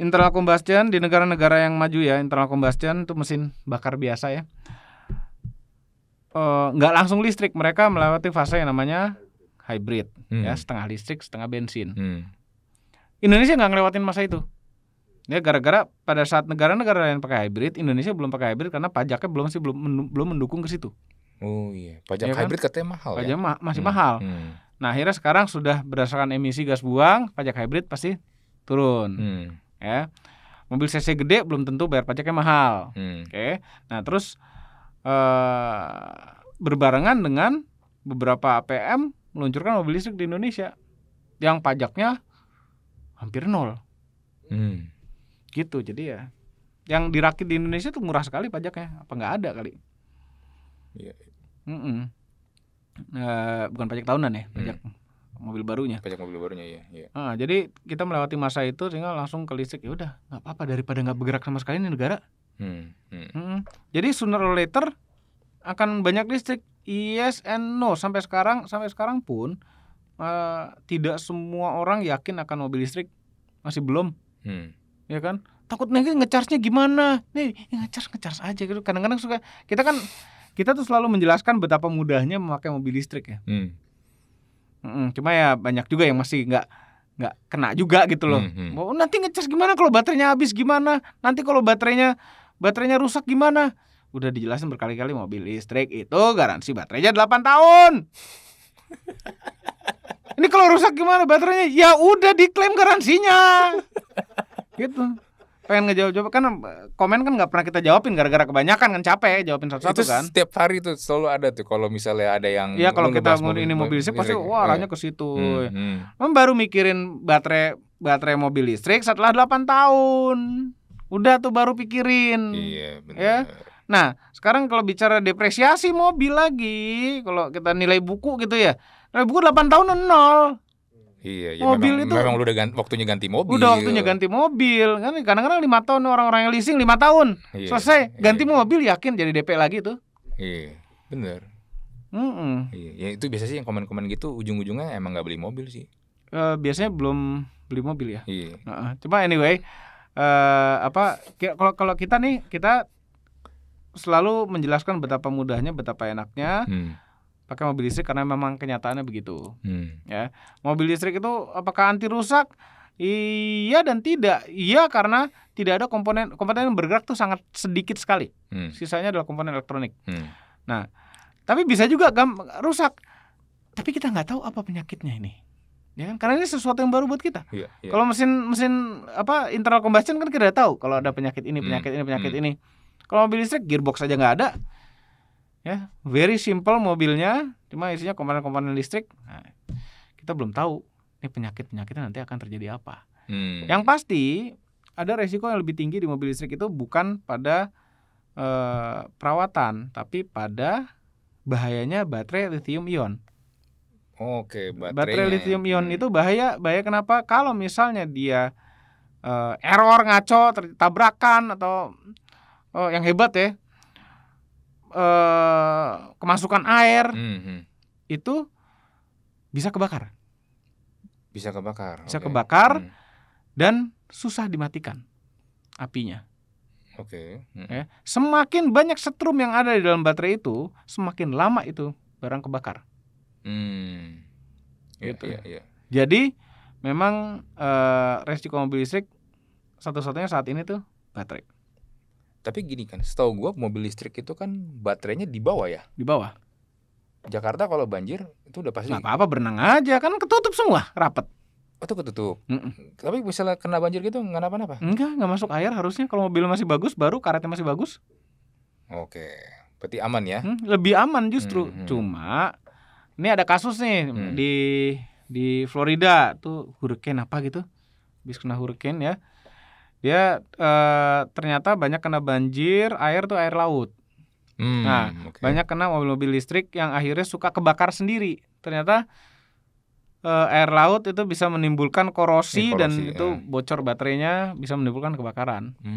internal combustion di negara-negara yang maju ya, internal combustion itu mesin bakar biasa ya. E, nggak langsung listrik, mereka melewati fase yang namanya hybrid ya, hmm. ya setengah listrik setengah bensin hmm. Indonesia nggak ngelewatin masa itu ya gara-gara pada saat negara-negara lain pakai hybrid Indonesia belum pakai hybrid karena pajaknya belum sih belum belum mendukung ke situ oh iya pajak ya kan? hybrid kan? katanya mahal pajak ya? ma masih hmm. mahal hmm. nah akhirnya sekarang sudah berdasarkan emisi gas buang pajak hybrid pasti turun hmm. ya mobil cc gede belum tentu bayar pajaknya mahal hmm. oke okay. nah terus ee, eh, berbarengan dengan beberapa APM meluncurkan mobil listrik di Indonesia yang pajaknya hampir nol. Hmm. Gitu jadi ya yang dirakit di Indonesia tuh murah sekali pajaknya apa nggak ada kali? Iya. Mm -mm. bukan pajak tahunan ya hmm. pajak hmm. mobil barunya. Pajak mobil barunya ya. Iya. Nah, jadi kita melewati masa itu sehingga langsung ke listrik ya udah nggak apa-apa daripada nggak bergerak sama sekali di negara. Hmm. Hmm. Mm -mm. Jadi sooner or later akan banyak listrik yes and no sampai sekarang sampai sekarang pun uh, tidak semua orang yakin akan mobil listrik masih belum hmm. ya kan takut nanti ngecharge gimana nih ya ngecharge ngecharge aja gitu kadang-kadang suka kita kan kita tuh selalu menjelaskan betapa mudahnya memakai mobil listrik ya hmm. Hmm, cuma ya banyak juga yang masih nggak nggak kena juga gitu loh hmm, hmm. Oh, nanti ngecas gimana kalau baterainya habis gimana nanti kalau baterainya baterainya rusak gimana udah dijelasin berkali-kali mobil listrik itu garansi baterainya 8 tahun. Ini kalau rusak gimana baterainya? Ya udah diklaim garansinya. gitu. Pengen ngejawab-jawab kan eh, komen kan nggak pernah kita jawabin gara-gara kebanyakan kan capek jawabin satu-satu kan. Setiap hari tuh selalu ada tuh kalau misalnya ada yang Iya kalau kita mobil, ini mobil listrik, listrik pasti wah iya. arahnya ke situ. Hmm, hmm. Baru mikirin baterai baterai mobil listrik setelah 8 tahun. Udah tuh baru pikirin. Iya benar. Ya? Nah, sekarang kalau bicara depresiasi mobil lagi, kalau kita nilai buku gitu ya. Nilai buku 8 tahun nol. Iya, ya mobil memang, itu memang udah ganti, waktunya ganti mobil. Udah waktunya ganti mobil. Kan kadang-kadang lima tahun orang-orang yang leasing lima tahun. Iya, Selesai iya. ganti iya. mobil yakin jadi DP lagi tuh. Iya, bener. Mm -mm. Iya, ya itu biasa sih yang komen-komen gitu ujung-ujungnya emang nggak beli mobil sih. Uh, biasanya belum beli mobil ya. Iya. Uh, cuma anyway, uh, apa kalau kalau kita nih kita selalu menjelaskan betapa mudahnya, betapa enaknya. Hmm pakai mobil listrik karena memang kenyataannya begitu. Hmm. Ya, mobil listrik itu apakah anti rusak? Iya dan tidak. Iya karena tidak ada komponen komponen yang bergerak tuh sangat sedikit sekali. Hmm. Sisanya adalah komponen elektronik. Hmm. Nah, tapi bisa juga gam rusak. Tapi kita nggak tahu apa penyakitnya ini. Ya kan? Karena ini sesuatu yang baru buat kita. Yeah, yeah. Kalau mesin mesin apa internal combustion kan kita tahu kalau ada penyakit ini, hmm. penyakit hmm. ini, penyakit hmm. ini. Kalau mobil listrik gearbox aja nggak ada. Ya, very simple mobilnya, cuma isinya komponen-komponen listrik. Nah, kita belum tahu ini penyakit-penyakitnya nanti akan terjadi apa. Hmm. Yang pasti ada resiko yang lebih tinggi di mobil listrik itu bukan pada eh, perawatan, tapi pada bahayanya baterai lithium ion. Oke, baterainya. baterai lithium ion hmm. itu bahaya. Bahaya kenapa? Kalau misalnya dia uh, error ngaco, tabrakan atau uh, yang hebat ya uh, kemasukan air mm-hmm. itu bisa kebakar bisa kebakar bisa okay. kebakar mm. dan susah dimatikan apinya oke okay. mm. ya. semakin banyak setrum yang ada di dalam baterai itu semakin lama itu barang kebakar mm. yeah, gitu yeah, yeah. jadi memang uh, resiko mobil listrik satu-satunya saat ini tuh baterai tapi gini kan, setahu gua mobil listrik itu kan baterainya di bawah ya? Di bawah. Jakarta kalau banjir itu udah pasti. Gak apa-apa berenang aja kan ketutup semua, rapet. Oh, tuh ketutup. Mm -mm. Tapi misalnya kena banjir gitu nggak apa-apa? Enggak, nggak masuk air harusnya. Kalau mobil masih bagus, baru karetnya masih bagus. Oke, berarti aman ya? Hmm, lebih aman justru. Mm -hmm. Cuma ini ada kasus nih mm. di di Florida tuh hurricane apa gitu, bis kena hurricane ya dia eh, ternyata banyak kena banjir air tuh air laut hmm, nah okay. banyak kena mobil-mobil listrik yang akhirnya suka kebakar sendiri ternyata eh, air laut itu bisa menimbulkan korosi, korosi dan ya. itu bocor baterainya bisa menimbulkan kebakaran hmm,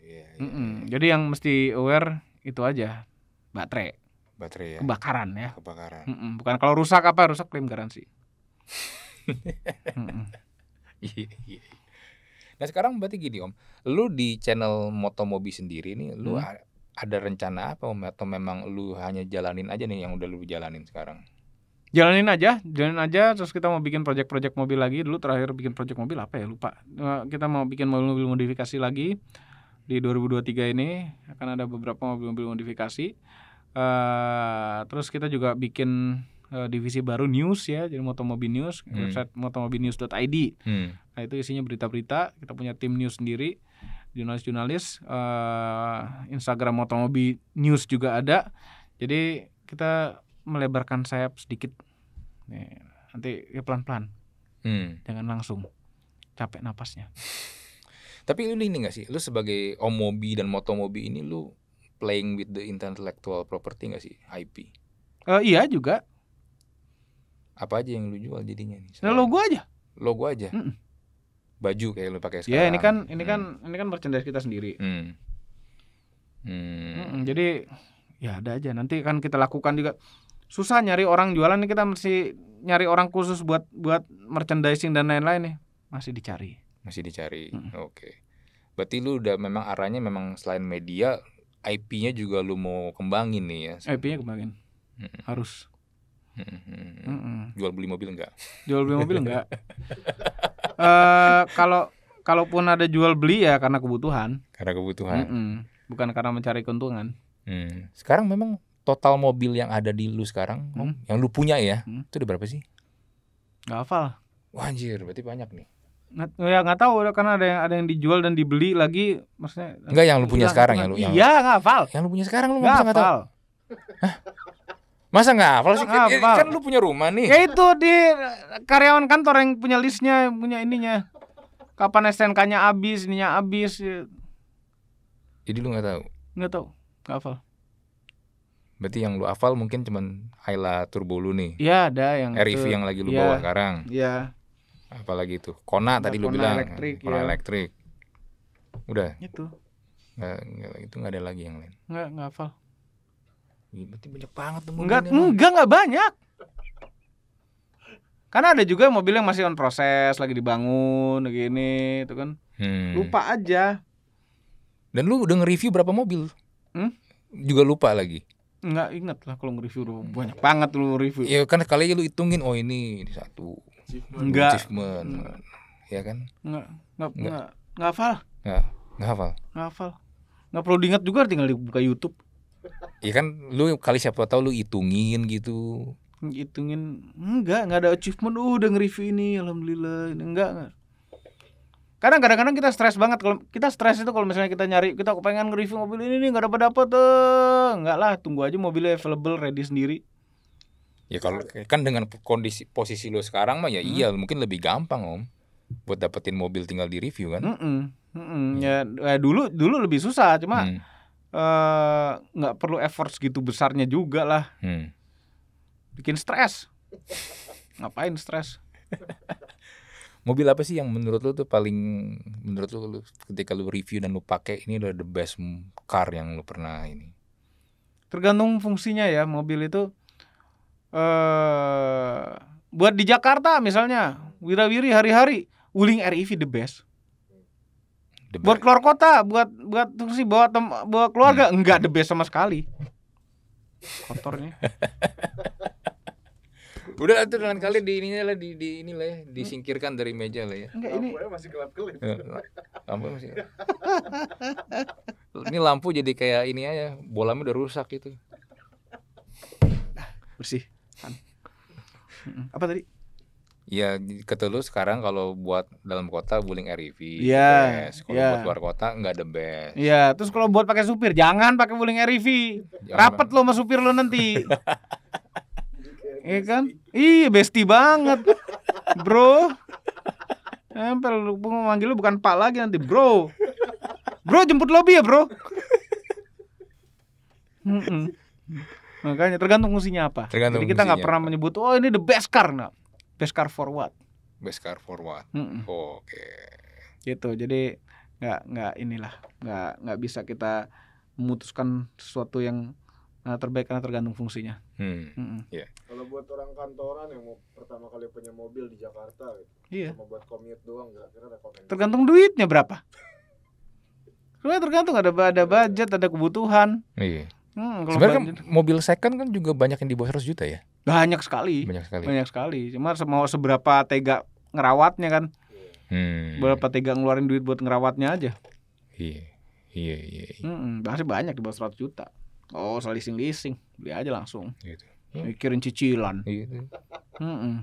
yeah, yeah. Iya, iya. jadi yang mesti aware itu aja baterai baterai ya kebakaran ya kebakaran mm -mm. bukan kalau rusak apa rusak klaim garansi mm -mm. Nah sekarang berarti gini om, lu di channel Motomobi sendiri nih, lu hmm. ada rencana apa om atau memang lu hanya jalanin aja nih yang udah lu jalanin sekarang? Jalanin aja, jalanin aja. Terus kita mau bikin project-project mobil lagi. Dulu terakhir bikin project mobil apa ya lupa. Nah, kita mau bikin mobil-mobil modifikasi lagi di 2023 ini akan ada beberapa mobil-mobil modifikasi. Uh, terus kita juga bikin Eh, divisi baru news ya, jadi Motomobi News, hmm. website motomobinews.id. Hmm. Nah, itu isinya berita-berita, kita punya tim news sendiri, jurnalis-jurnalis, uh, Instagram Motomobi News juga ada. Jadi kita melebarkan sayap sedikit. Nih, nanti ya pelan-pelan. Hmm. Jangan langsung. Capek napasnya. Tapi lu ini gak sih? Lu sebagai Omobi dan Motomobi ini lu playing with the intellectual property gak sih? IP. Uh, eh, iya juga apa aja yang lu jual jadinya nih? Nah, logo aja. Logo aja. Mm -mm. Baju kayak lu pakai sekarang. Ya, ini kan ini mm. kan ini kan merchandise kita sendiri. Mm. Mm. Mm -mm, jadi ya ada aja nanti kan kita lakukan juga susah nyari orang jualan nih kita mesti nyari orang khusus buat buat merchandising dan lain-lain nih masih dicari masih dicari -mm. oke okay. berarti lu udah memang arahnya memang selain media IP-nya juga lu mau kembangin nih ya IP-nya kembangin -mm. harus Hmm, hmm. Mm Jual beli mobil enggak? Jual beli mobil enggak? uh, kalau kalaupun ada jual beli ya karena kebutuhan. Karena kebutuhan. Mm hmm. Bukan karena mencari keuntungan. Hmm. Sekarang memang total mobil yang ada di lu sekarang, hmm. yang lu punya ya, hmm. itu udah berapa sih? Gak hafal. Wah, anjir, berarti banyak nih. Nggak, oh ya nggak tahu karena ada yang ada yang dijual dan dibeli lagi maksudnya enggak yang lu punya iya, sekarang ya lu iya nggak hafal yang lu punya sekarang lu nggak hafal Masa nggak hafal sih? Kan, kan lu punya rumah nih. Ya itu di karyawan kantor yang punya listnya, punya ininya. Kapan STNK-nya habis, ininya habis. Ya. Jadi lu nggak tahu? Nggak tahu, nggak hafal. Berarti yang lu hafal mungkin cuman Ayla Turbo lu nih. Iya, ada yang RIV yang lagi lu ya. bawa sekarang. Iya. Apalagi itu. Kona ya, tadi Kona lu bilang. Elektrik, Kona ya. elektrik. Udah. Itu. Nggak, itu nggak ada lagi yang lain. Nggak, nggak hafal. Iya, berarti banyak banget tuh Enggak, enggak, enggak banyak. Karena ada juga mobil yang masih on proses, lagi dibangun, begini, itu kan. Hmm. Lupa aja. Dan lu udah nge-review berapa mobil? Hmm? Juga lupa lagi. Enggak inget lah kalau nge-review banyak banget lu review. Ya kan kali lu hitungin oh ini satu. Enggak. Achievement. Enggak. Ya kan? Enggak, enggak, enggak, enggak hafal. Enggak, enggak hafal. Enggak hafal. Enggak perlu diingat juga tinggal dibuka YouTube. Iya kan lu kali siapa tahu lu hitungin gitu hitungin enggak enggak ada achievement uh udah nge-review ini alhamdulillah enggak enggak karena kadang-kadang kita stres banget kalau kita stres itu kalau misalnya kita nyari kita pengen nge-review mobil ini nih nggak dapat dapat tuh. Eh. enggak lah tunggu aja mobilnya available ready sendiri ya kalau kan dengan kondisi posisi lu sekarang mah ya hmm. iya mungkin lebih gampang om buat dapetin mobil tinggal di review kan mm -mm. Mm -mm. Ya. ya dulu dulu lebih susah cuma hmm Eh, nggak uh, perlu effort segitu besarnya juga lah. Hmm. Bikin stres. Ngapain stres? Mobil apa sih yang menurut lu tuh paling menurut lu, lu ketika lu review dan lu pakai ini udah the best car yang lu pernah ini? Tergantung fungsinya ya mobil itu. Eh uh, buat di Jakarta misalnya, wiri-wiri hari-hari, Wuling RIV e the best buat keluar kota buat buat sih bawa tem bawa keluarga hmm. enggak the best sama sekali kotornya udah itu dengan kali di ininya lah di di inilah ya hmm? disingkirkan dari meja lah ya enggak ini eh, lampu masih gelap kelip lampu masih ini lampu jadi kayak ini aja bolanya udah rusak itu nah, bersih kan. hmm. apa tadi Ya ketulus sekarang kalau buat dalam kota Wuling R yeah, Kalau yeah. buat luar kota nggak the best. Iya, yeah. terus kalau buat pakai supir jangan pakai R V, Rapet lo sama supir lo nanti. Iya kan? Iya besti banget. Bro. Sampai lu manggil lu bukan Pak lagi nanti, Bro. Bro jemput lobby ya, Bro. Heeh. Makanya tergantung fungsinya apa. Tergantung Jadi kita nggak pernah menyebut, oh ini the best car. Nah, Best forward. for forward. Mm -mm. Oh, Oke. Okay. Gitu. Jadi nggak nggak inilah nggak nggak bisa kita memutuskan sesuatu yang eh, terbaik karena tergantung fungsinya. Hmm. Mm -mm. Yeah. Kalau buat orang kantoran yang mau pertama kali punya mobil di Jakarta gitu, yeah. mau buat commute doang, kira-kira rekomendasi. Tergantung duitnya berapa. Sebenarnya tergantung ada ada budget, ada kebutuhan. Iya. Hmm, Sebenarnya kan mobil second kan juga banyak yang di bawah 100 juta ya. Banyak sekali. Banyak sekali. Banyak sekali. Cuma mau seberapa tega ngerawatnya kan. Hmm. Berapa tega ngeluarin duit buat ngerawatnya aja. Iya. Iya, iya. Mm banyak di bawah 100 juta. Oh, selising-lising. Beli aja langsung. Gitu. Hmm. Mikirin cicilan. Gitu. Hmm -mm.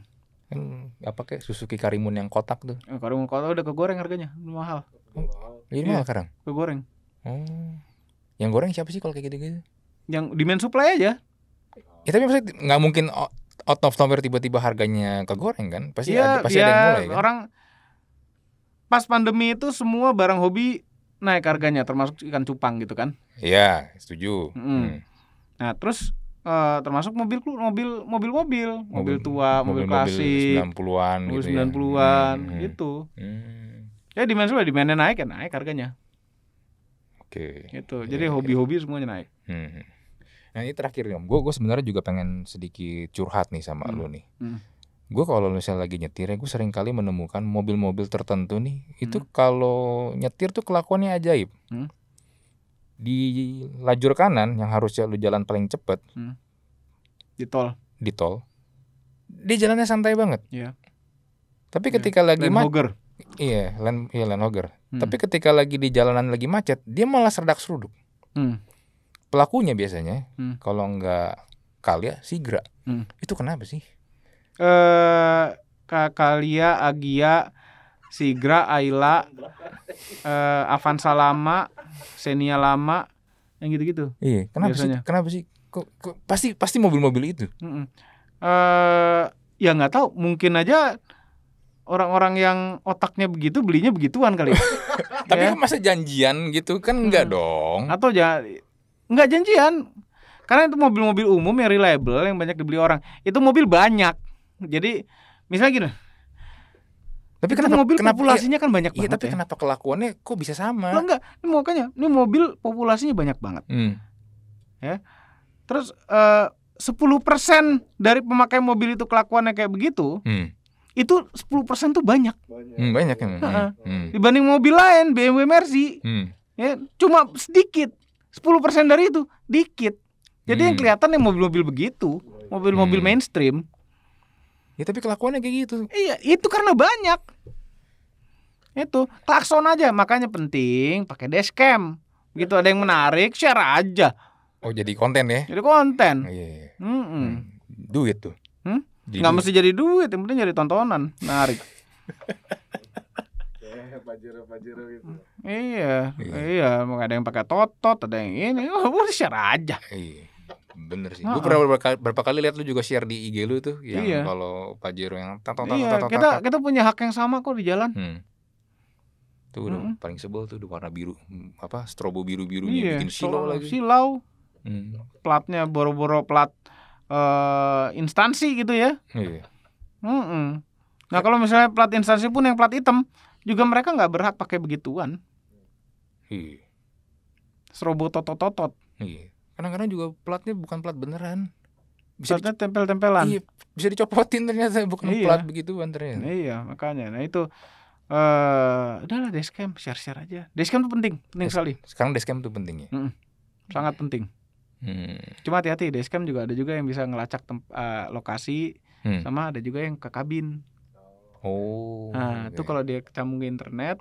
hmm, apa kayak Suzuki Karimun yang kotak tuh. Eh, Karimun kotak udah kegoreng harganya, mahal. Ini mahal sekarang. Kegoreng. Oh. Yang goreng siapa sih kalau kayak gitu-gitu? Yang di supply aja. Ya tapi maksudnya nggak mungkin out of nowhere tiba-tiba harganya kegoreng kan? Pasti ya, ada pasti ya, ada yang iya, mulai kan. Orang pas pandemi itu semua barang hobi naik harganya termasuk ikan cupang gitu kan? Iya, setuju. hmm. Hmm. Nah, terus uh, termasuk mobil mobil mobil mobil mobil tua, mobil, mobil klasik, 90-an mobil gitu 90-an ya. Hmm, hmm. gitu. Hmm. Ya demand sudah naik ya naik harganya. Oke. Okay. Gitu. Iya, Jadi iya. hobi-hobi ya, ya. semuanya naik. Hmm. hmm. Nah ini terakhir nih om, gue gue sebenarnya juga pengen sedikit curhat nih sama hmm. lu nih. Hmm. Gue kalau misalnya lagi nyetir ya gue sering kali menemukan mobil-mobil tertentu nih itu hmm. kalau nyetir tuh kelakuannya ajaib. Hmm. Di lajur kanan yang harusnya lu jalan paling cepet. Hmm. Di tol. Di tol. Dia jalannya santai banget. Iya. Tapi iya. ketika lagi macet. Iya, land, iya land hoger. Hmm. Tapi ketika lagi di jalanan lagi macet, dia malah serdak seruduk. Hmm pelakunya biasanya hmm. kalau nggak Kalia Sigra hmm. itu kenapa sih eh Kalia Agia Sigra Aila eh Avanza Lama Senia Lama yang gitu-gitu iya kenapa biasanya. sih kenapa sih kok, kok pasti pasti mobil-mobil itu mm -mm. ya nggak tahu mungkin aja orang-orang yang otaknya begitu belinya begituan kali. Tapi ya. Kan masa janjian gitu kan enggak hmm. dong. Atau ya Nggak janjian. Karena itu mobil-mobil umum yang reliable yang banyak dibeli orang. Itu mobil banyak. Jadi misalnya gini. Tapi kenapa mobil kenapa, populasinya kan banyak iya, banget. Iya, tapi ya. kenapa kelakuannya kok bisa sama? Loh, enggak, ini makanya ini mobil populasinya banyak banget. Hmm. Ya. Terus eh, sepuluh persen dari pemakai mobil itu kelakuannya kayak begitu. Hmm itu 10% tuh banyak. Banyak. Hmm, banyak ya. hmm. Dibanding mobil lain BMW Mercy. Hmm. Ya, cuma sedikit sepuluh persen dari itu dikit. Jadi hmm. yang kelihatan yang mobil-mobil begitu, mobil-mobil hmm. mainstream. Ya tapi kelakuannya kayak gitu. Iya, itu karena banyak. Itu klakson aja, makanya penting pakai dashcam. gitu ada yang menarik, share aja. Oh, jadi konten ya. Jadi konten. Oh, iya. Mm -mm. Duit tuh. Hmm? Jadi Nggak mesti jadi duit, yang penting jadi tontonan, menarik. pajero pajero itu iya iya, mau ada yang pakai totot ada yang ini oh, gue share aja iya bener sih. -uh. gue pernah berapa, berapa kali lihat lu juga share di IG lu tuh yang iya. kalau Pajero yang tato tato iya, tato kita kita punya hak yang sama kok di jalan. Hmm. Tuh udah paling sebel tuh warna biru apa strobo biru birunya iya, bikin silau lagi. Silau. Hmm. Platnya boro-boro plat uh, instansi gitu ya. Iya. Mm -mm. Nah kalau misalnya plat instansi pun yang plat hitam juga mereka nggak berhak pakai begituan. Iya. Serobo totot-totot. Iya. Kadang-kadang juga platnya bukan plat beneran. Bisa platnya tempel-tempelan. Iya, bisa dicopotin ternyata bukan iya. plat begituan ternyata. Iya, makanya. Nah itu eh uh, udahlah deskam share-share aja. deskam tuh penting, penting Des sekali. Sekarang deskam tuh penting ya. Mm -mm. Sangat penting. Hmm. Cuma hati-hati deskam juga ada juga yang bisa ngelacak uh, lokasi hmm. sama ada juga yang ke kabin. Oh. Nah, okay. Iya, itu iya. kalau dia ketemu ke internet,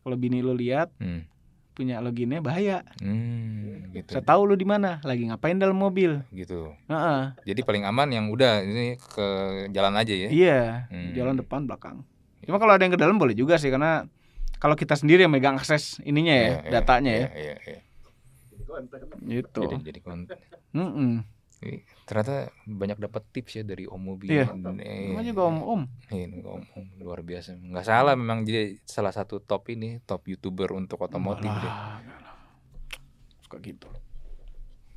kalau bini lu lihat, hmm. punya loginnya bahaya. Hmm, gitu. Saya tahu lu di mana, lagi ngapain dalam mobil. Gitu. Uh-uh. Jadi paling aman yang udah ini ke jalan aja ya. Iya, hmm. jalan depan belakang. Cuma kalau ada yang ke dalam boleh juga sih karena kalau kita sendiri yang megang akses ininya ya, yeah, iya, datanya yeah, ya. Iya, yeah, iya, yeah, yeah. Jadi Gitu. Jadi, jadi konten ternyata banyak dapat tips ya dari Om Ubi. Iya. iya. Namanya juga Om Om. Iya, Om Om luar biasa. Nggak salah memang jadi salah satu top ini top youtuber untuk otomotif deh. Suka gitu.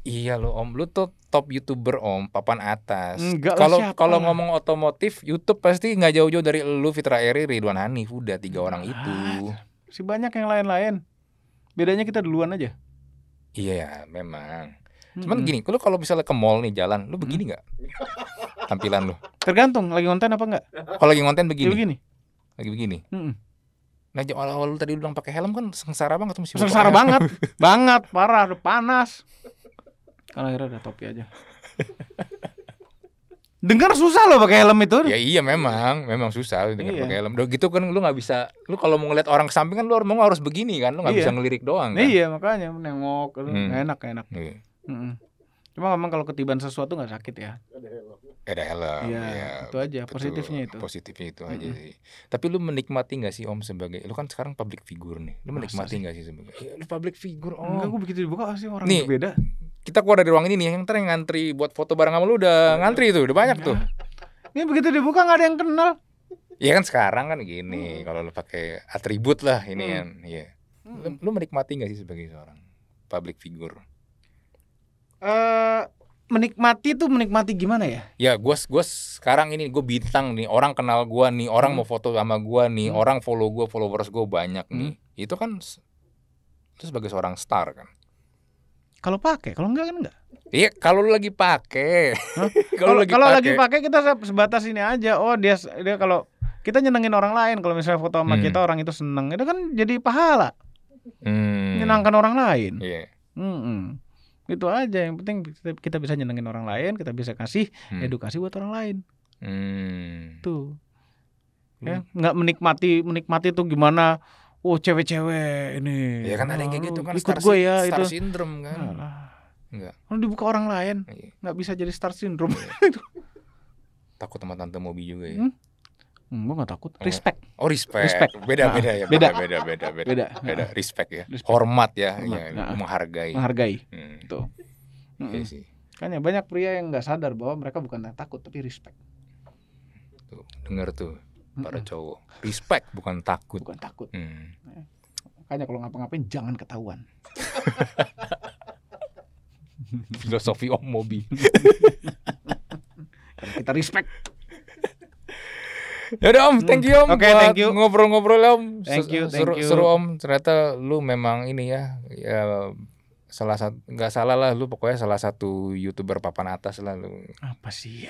Iya lo Om, lu tuh top youtuber Om, papan atas. Kalau kalau ngomong otomotif, YouTube pasti nggak jauh-jauh dari lu Fitra Eri, Ridwan Hanif, udah tiga orang nah, itu. Si banyak yang lain-lain. Bedanya kita duluan aja. Iya, memang. Cuman gini, lu kalau misalnya ke mall nih jalan, lu begini nggak? Hmm. Tampilan lu. Tergantung lagi konten apa enggak. Kalau lagi konten begini. Lagi begini. Lagi begini. Hmm. Nah, awal-awal tadi lu bilang pakai helm kan sengsara banget mesti. Sengsara banget. banget, parah, udah panas. Kalau akhirnya udah topi aja. Dengar susah loh pakai helm itu. Ya iya memang, memang susah dengar iya. pakai helm. Udah gitu kan lu nggak bisa, lu kalau mau ngeliat orang ke samping kan lu harus, harus begini kan, lu nggak iya. bisa ngelirik doang iya, kan. Iya makanya nengok, hmm. enak enak. Iya. Mm -hmm. Cuma memang kalau ketiban sesuatu nggak sakit ya. Ada helm. Ada helm. Ya, ya, itu aja betul, positifnya itu. Positifnya itu mm -hmm. aja sih. Tapi lu menikmati nggak sih Om sebagai lu kan sekarang public figure nih. Lu menikmati nggak sih? sih sebagai iya, lu public figure Om. Enggak, gue begitu dibuka sih orang nih, beda. Kita keluar dari ruang ini nih, yang ntar yang ngantri buat foto bareng sama lu udah iya. ngantri itu udah banyak ya. tuh. Ini begitu dibuka nggak ada yang kenal. Iya kan sekarang kan gini, hmm. kalau lu pakai atribut lah ini hmm. ya Hmm. Lu, lu menikmati nggak sih sebagai seorang public figure? uh, menikmati tuh menikmati gimana ya? Ya, gue gua sekarang ini gue bintang nih, orang kenal gue nih, orang hmm. mau foto sama gue nih, hmm. orang follow gue, followers gue banyak hmm. nih. Itu kan itu sebagai seorang star kan. Kalau pakai, kalau enggak kan enggak. Iya, kalau lagi pakai. kalau lagi kalau pakai kita sebatas ini aja. Oh, dia dia kalau kita nyenengin orang lain, kalau misalnya foto sama hmm. kita orang itu seneng, itu kan jadi pahala. Hmm. Menyenangkan orang lain. Iya. Yeah. Hmm. -mm. Itu aja yang penting kita bisa nyenengin orang lain, kita bisa kasih hmm. edukasi buat orang lain. Hmm. Tuh. Ya, hmm. Ya, nggak menikmati menikmati tuh gimana oh cewek-cewek ini. Ya kan ada yang kayak gitu oh, kan. Ikut star, gue ya star itu. syndrome kan. Alah. Nah, Enggak. Kalau dibuka orang lain, iya. nggak bisa jadi star syndrome. Iya. Takut sama tante Mobi juga ya. Hmm? Hmm, gue gak takut. Respect. Oh respect. Respect. Beda nah, beda ya. Beda beda beda beda. Beda. beda. Nah. Respect ya. Respect. Hormat ya. Hormat. ya. Nah. Menghargai. Menghargai. Hmm. Tuh. Gitu. Hmm. Okay, sih. Kan ya, banyak pria yang nggak sadar bahwa mereka bukan takut tapi respect. Tuh dengar tuh hmm. para cowok. Respect bukan takut. Bukan takut. Hmm. Nah, makanya kalau ngapa-ngapain jangan ketahuan. Filosofi Om Mobi. kita respect. ya udah om thank you om hmm. oke okay, thank you ngobrol-ngobrol om thank you thank seru, you seru om ternyata lu memang ini ya ya salah satu nggak salah lah lu pokoknya salah satu youtuber papan atas lah lu apa sih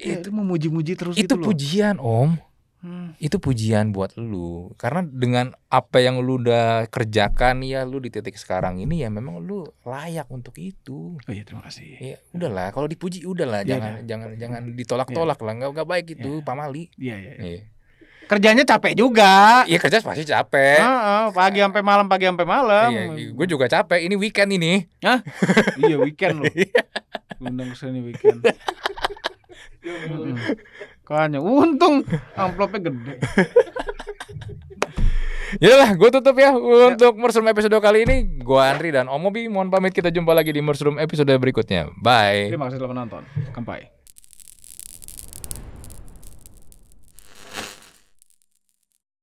itu memuji-muji terus itu, itu pujian om Hmm. Itu pujian buat lu karena dengan apa yang lu udah kerjakan ya lu di titik sekarang ini ya memang lu layak untuk itu. Oh iya terima kasih. Ya udahlah kalau dipuji udahlah ya, jangan ya. jangan jangan ditolak-tolak ya. lah nggak nggak baik iya. itu ya. pamali. Iya iya. Ya. Ya. Kerjanya capek juga. Iya kerja pasti capek. Uh, uh, pagi sampai malam pagi sampai malam. Iya, gue juga capek. Ini weekend ini. Hah? iya weekend loh. Iya. Undang kesini weekend. Makanya untung amplopnya gede. lah gue tutup ya untuk ya. episode kali ini. Gue Andri dan Om Mobi mohon pamit kita jumpa lagi di Mushroom episode berikutnya. Bye. Terima kasih telah menonton. Kampai.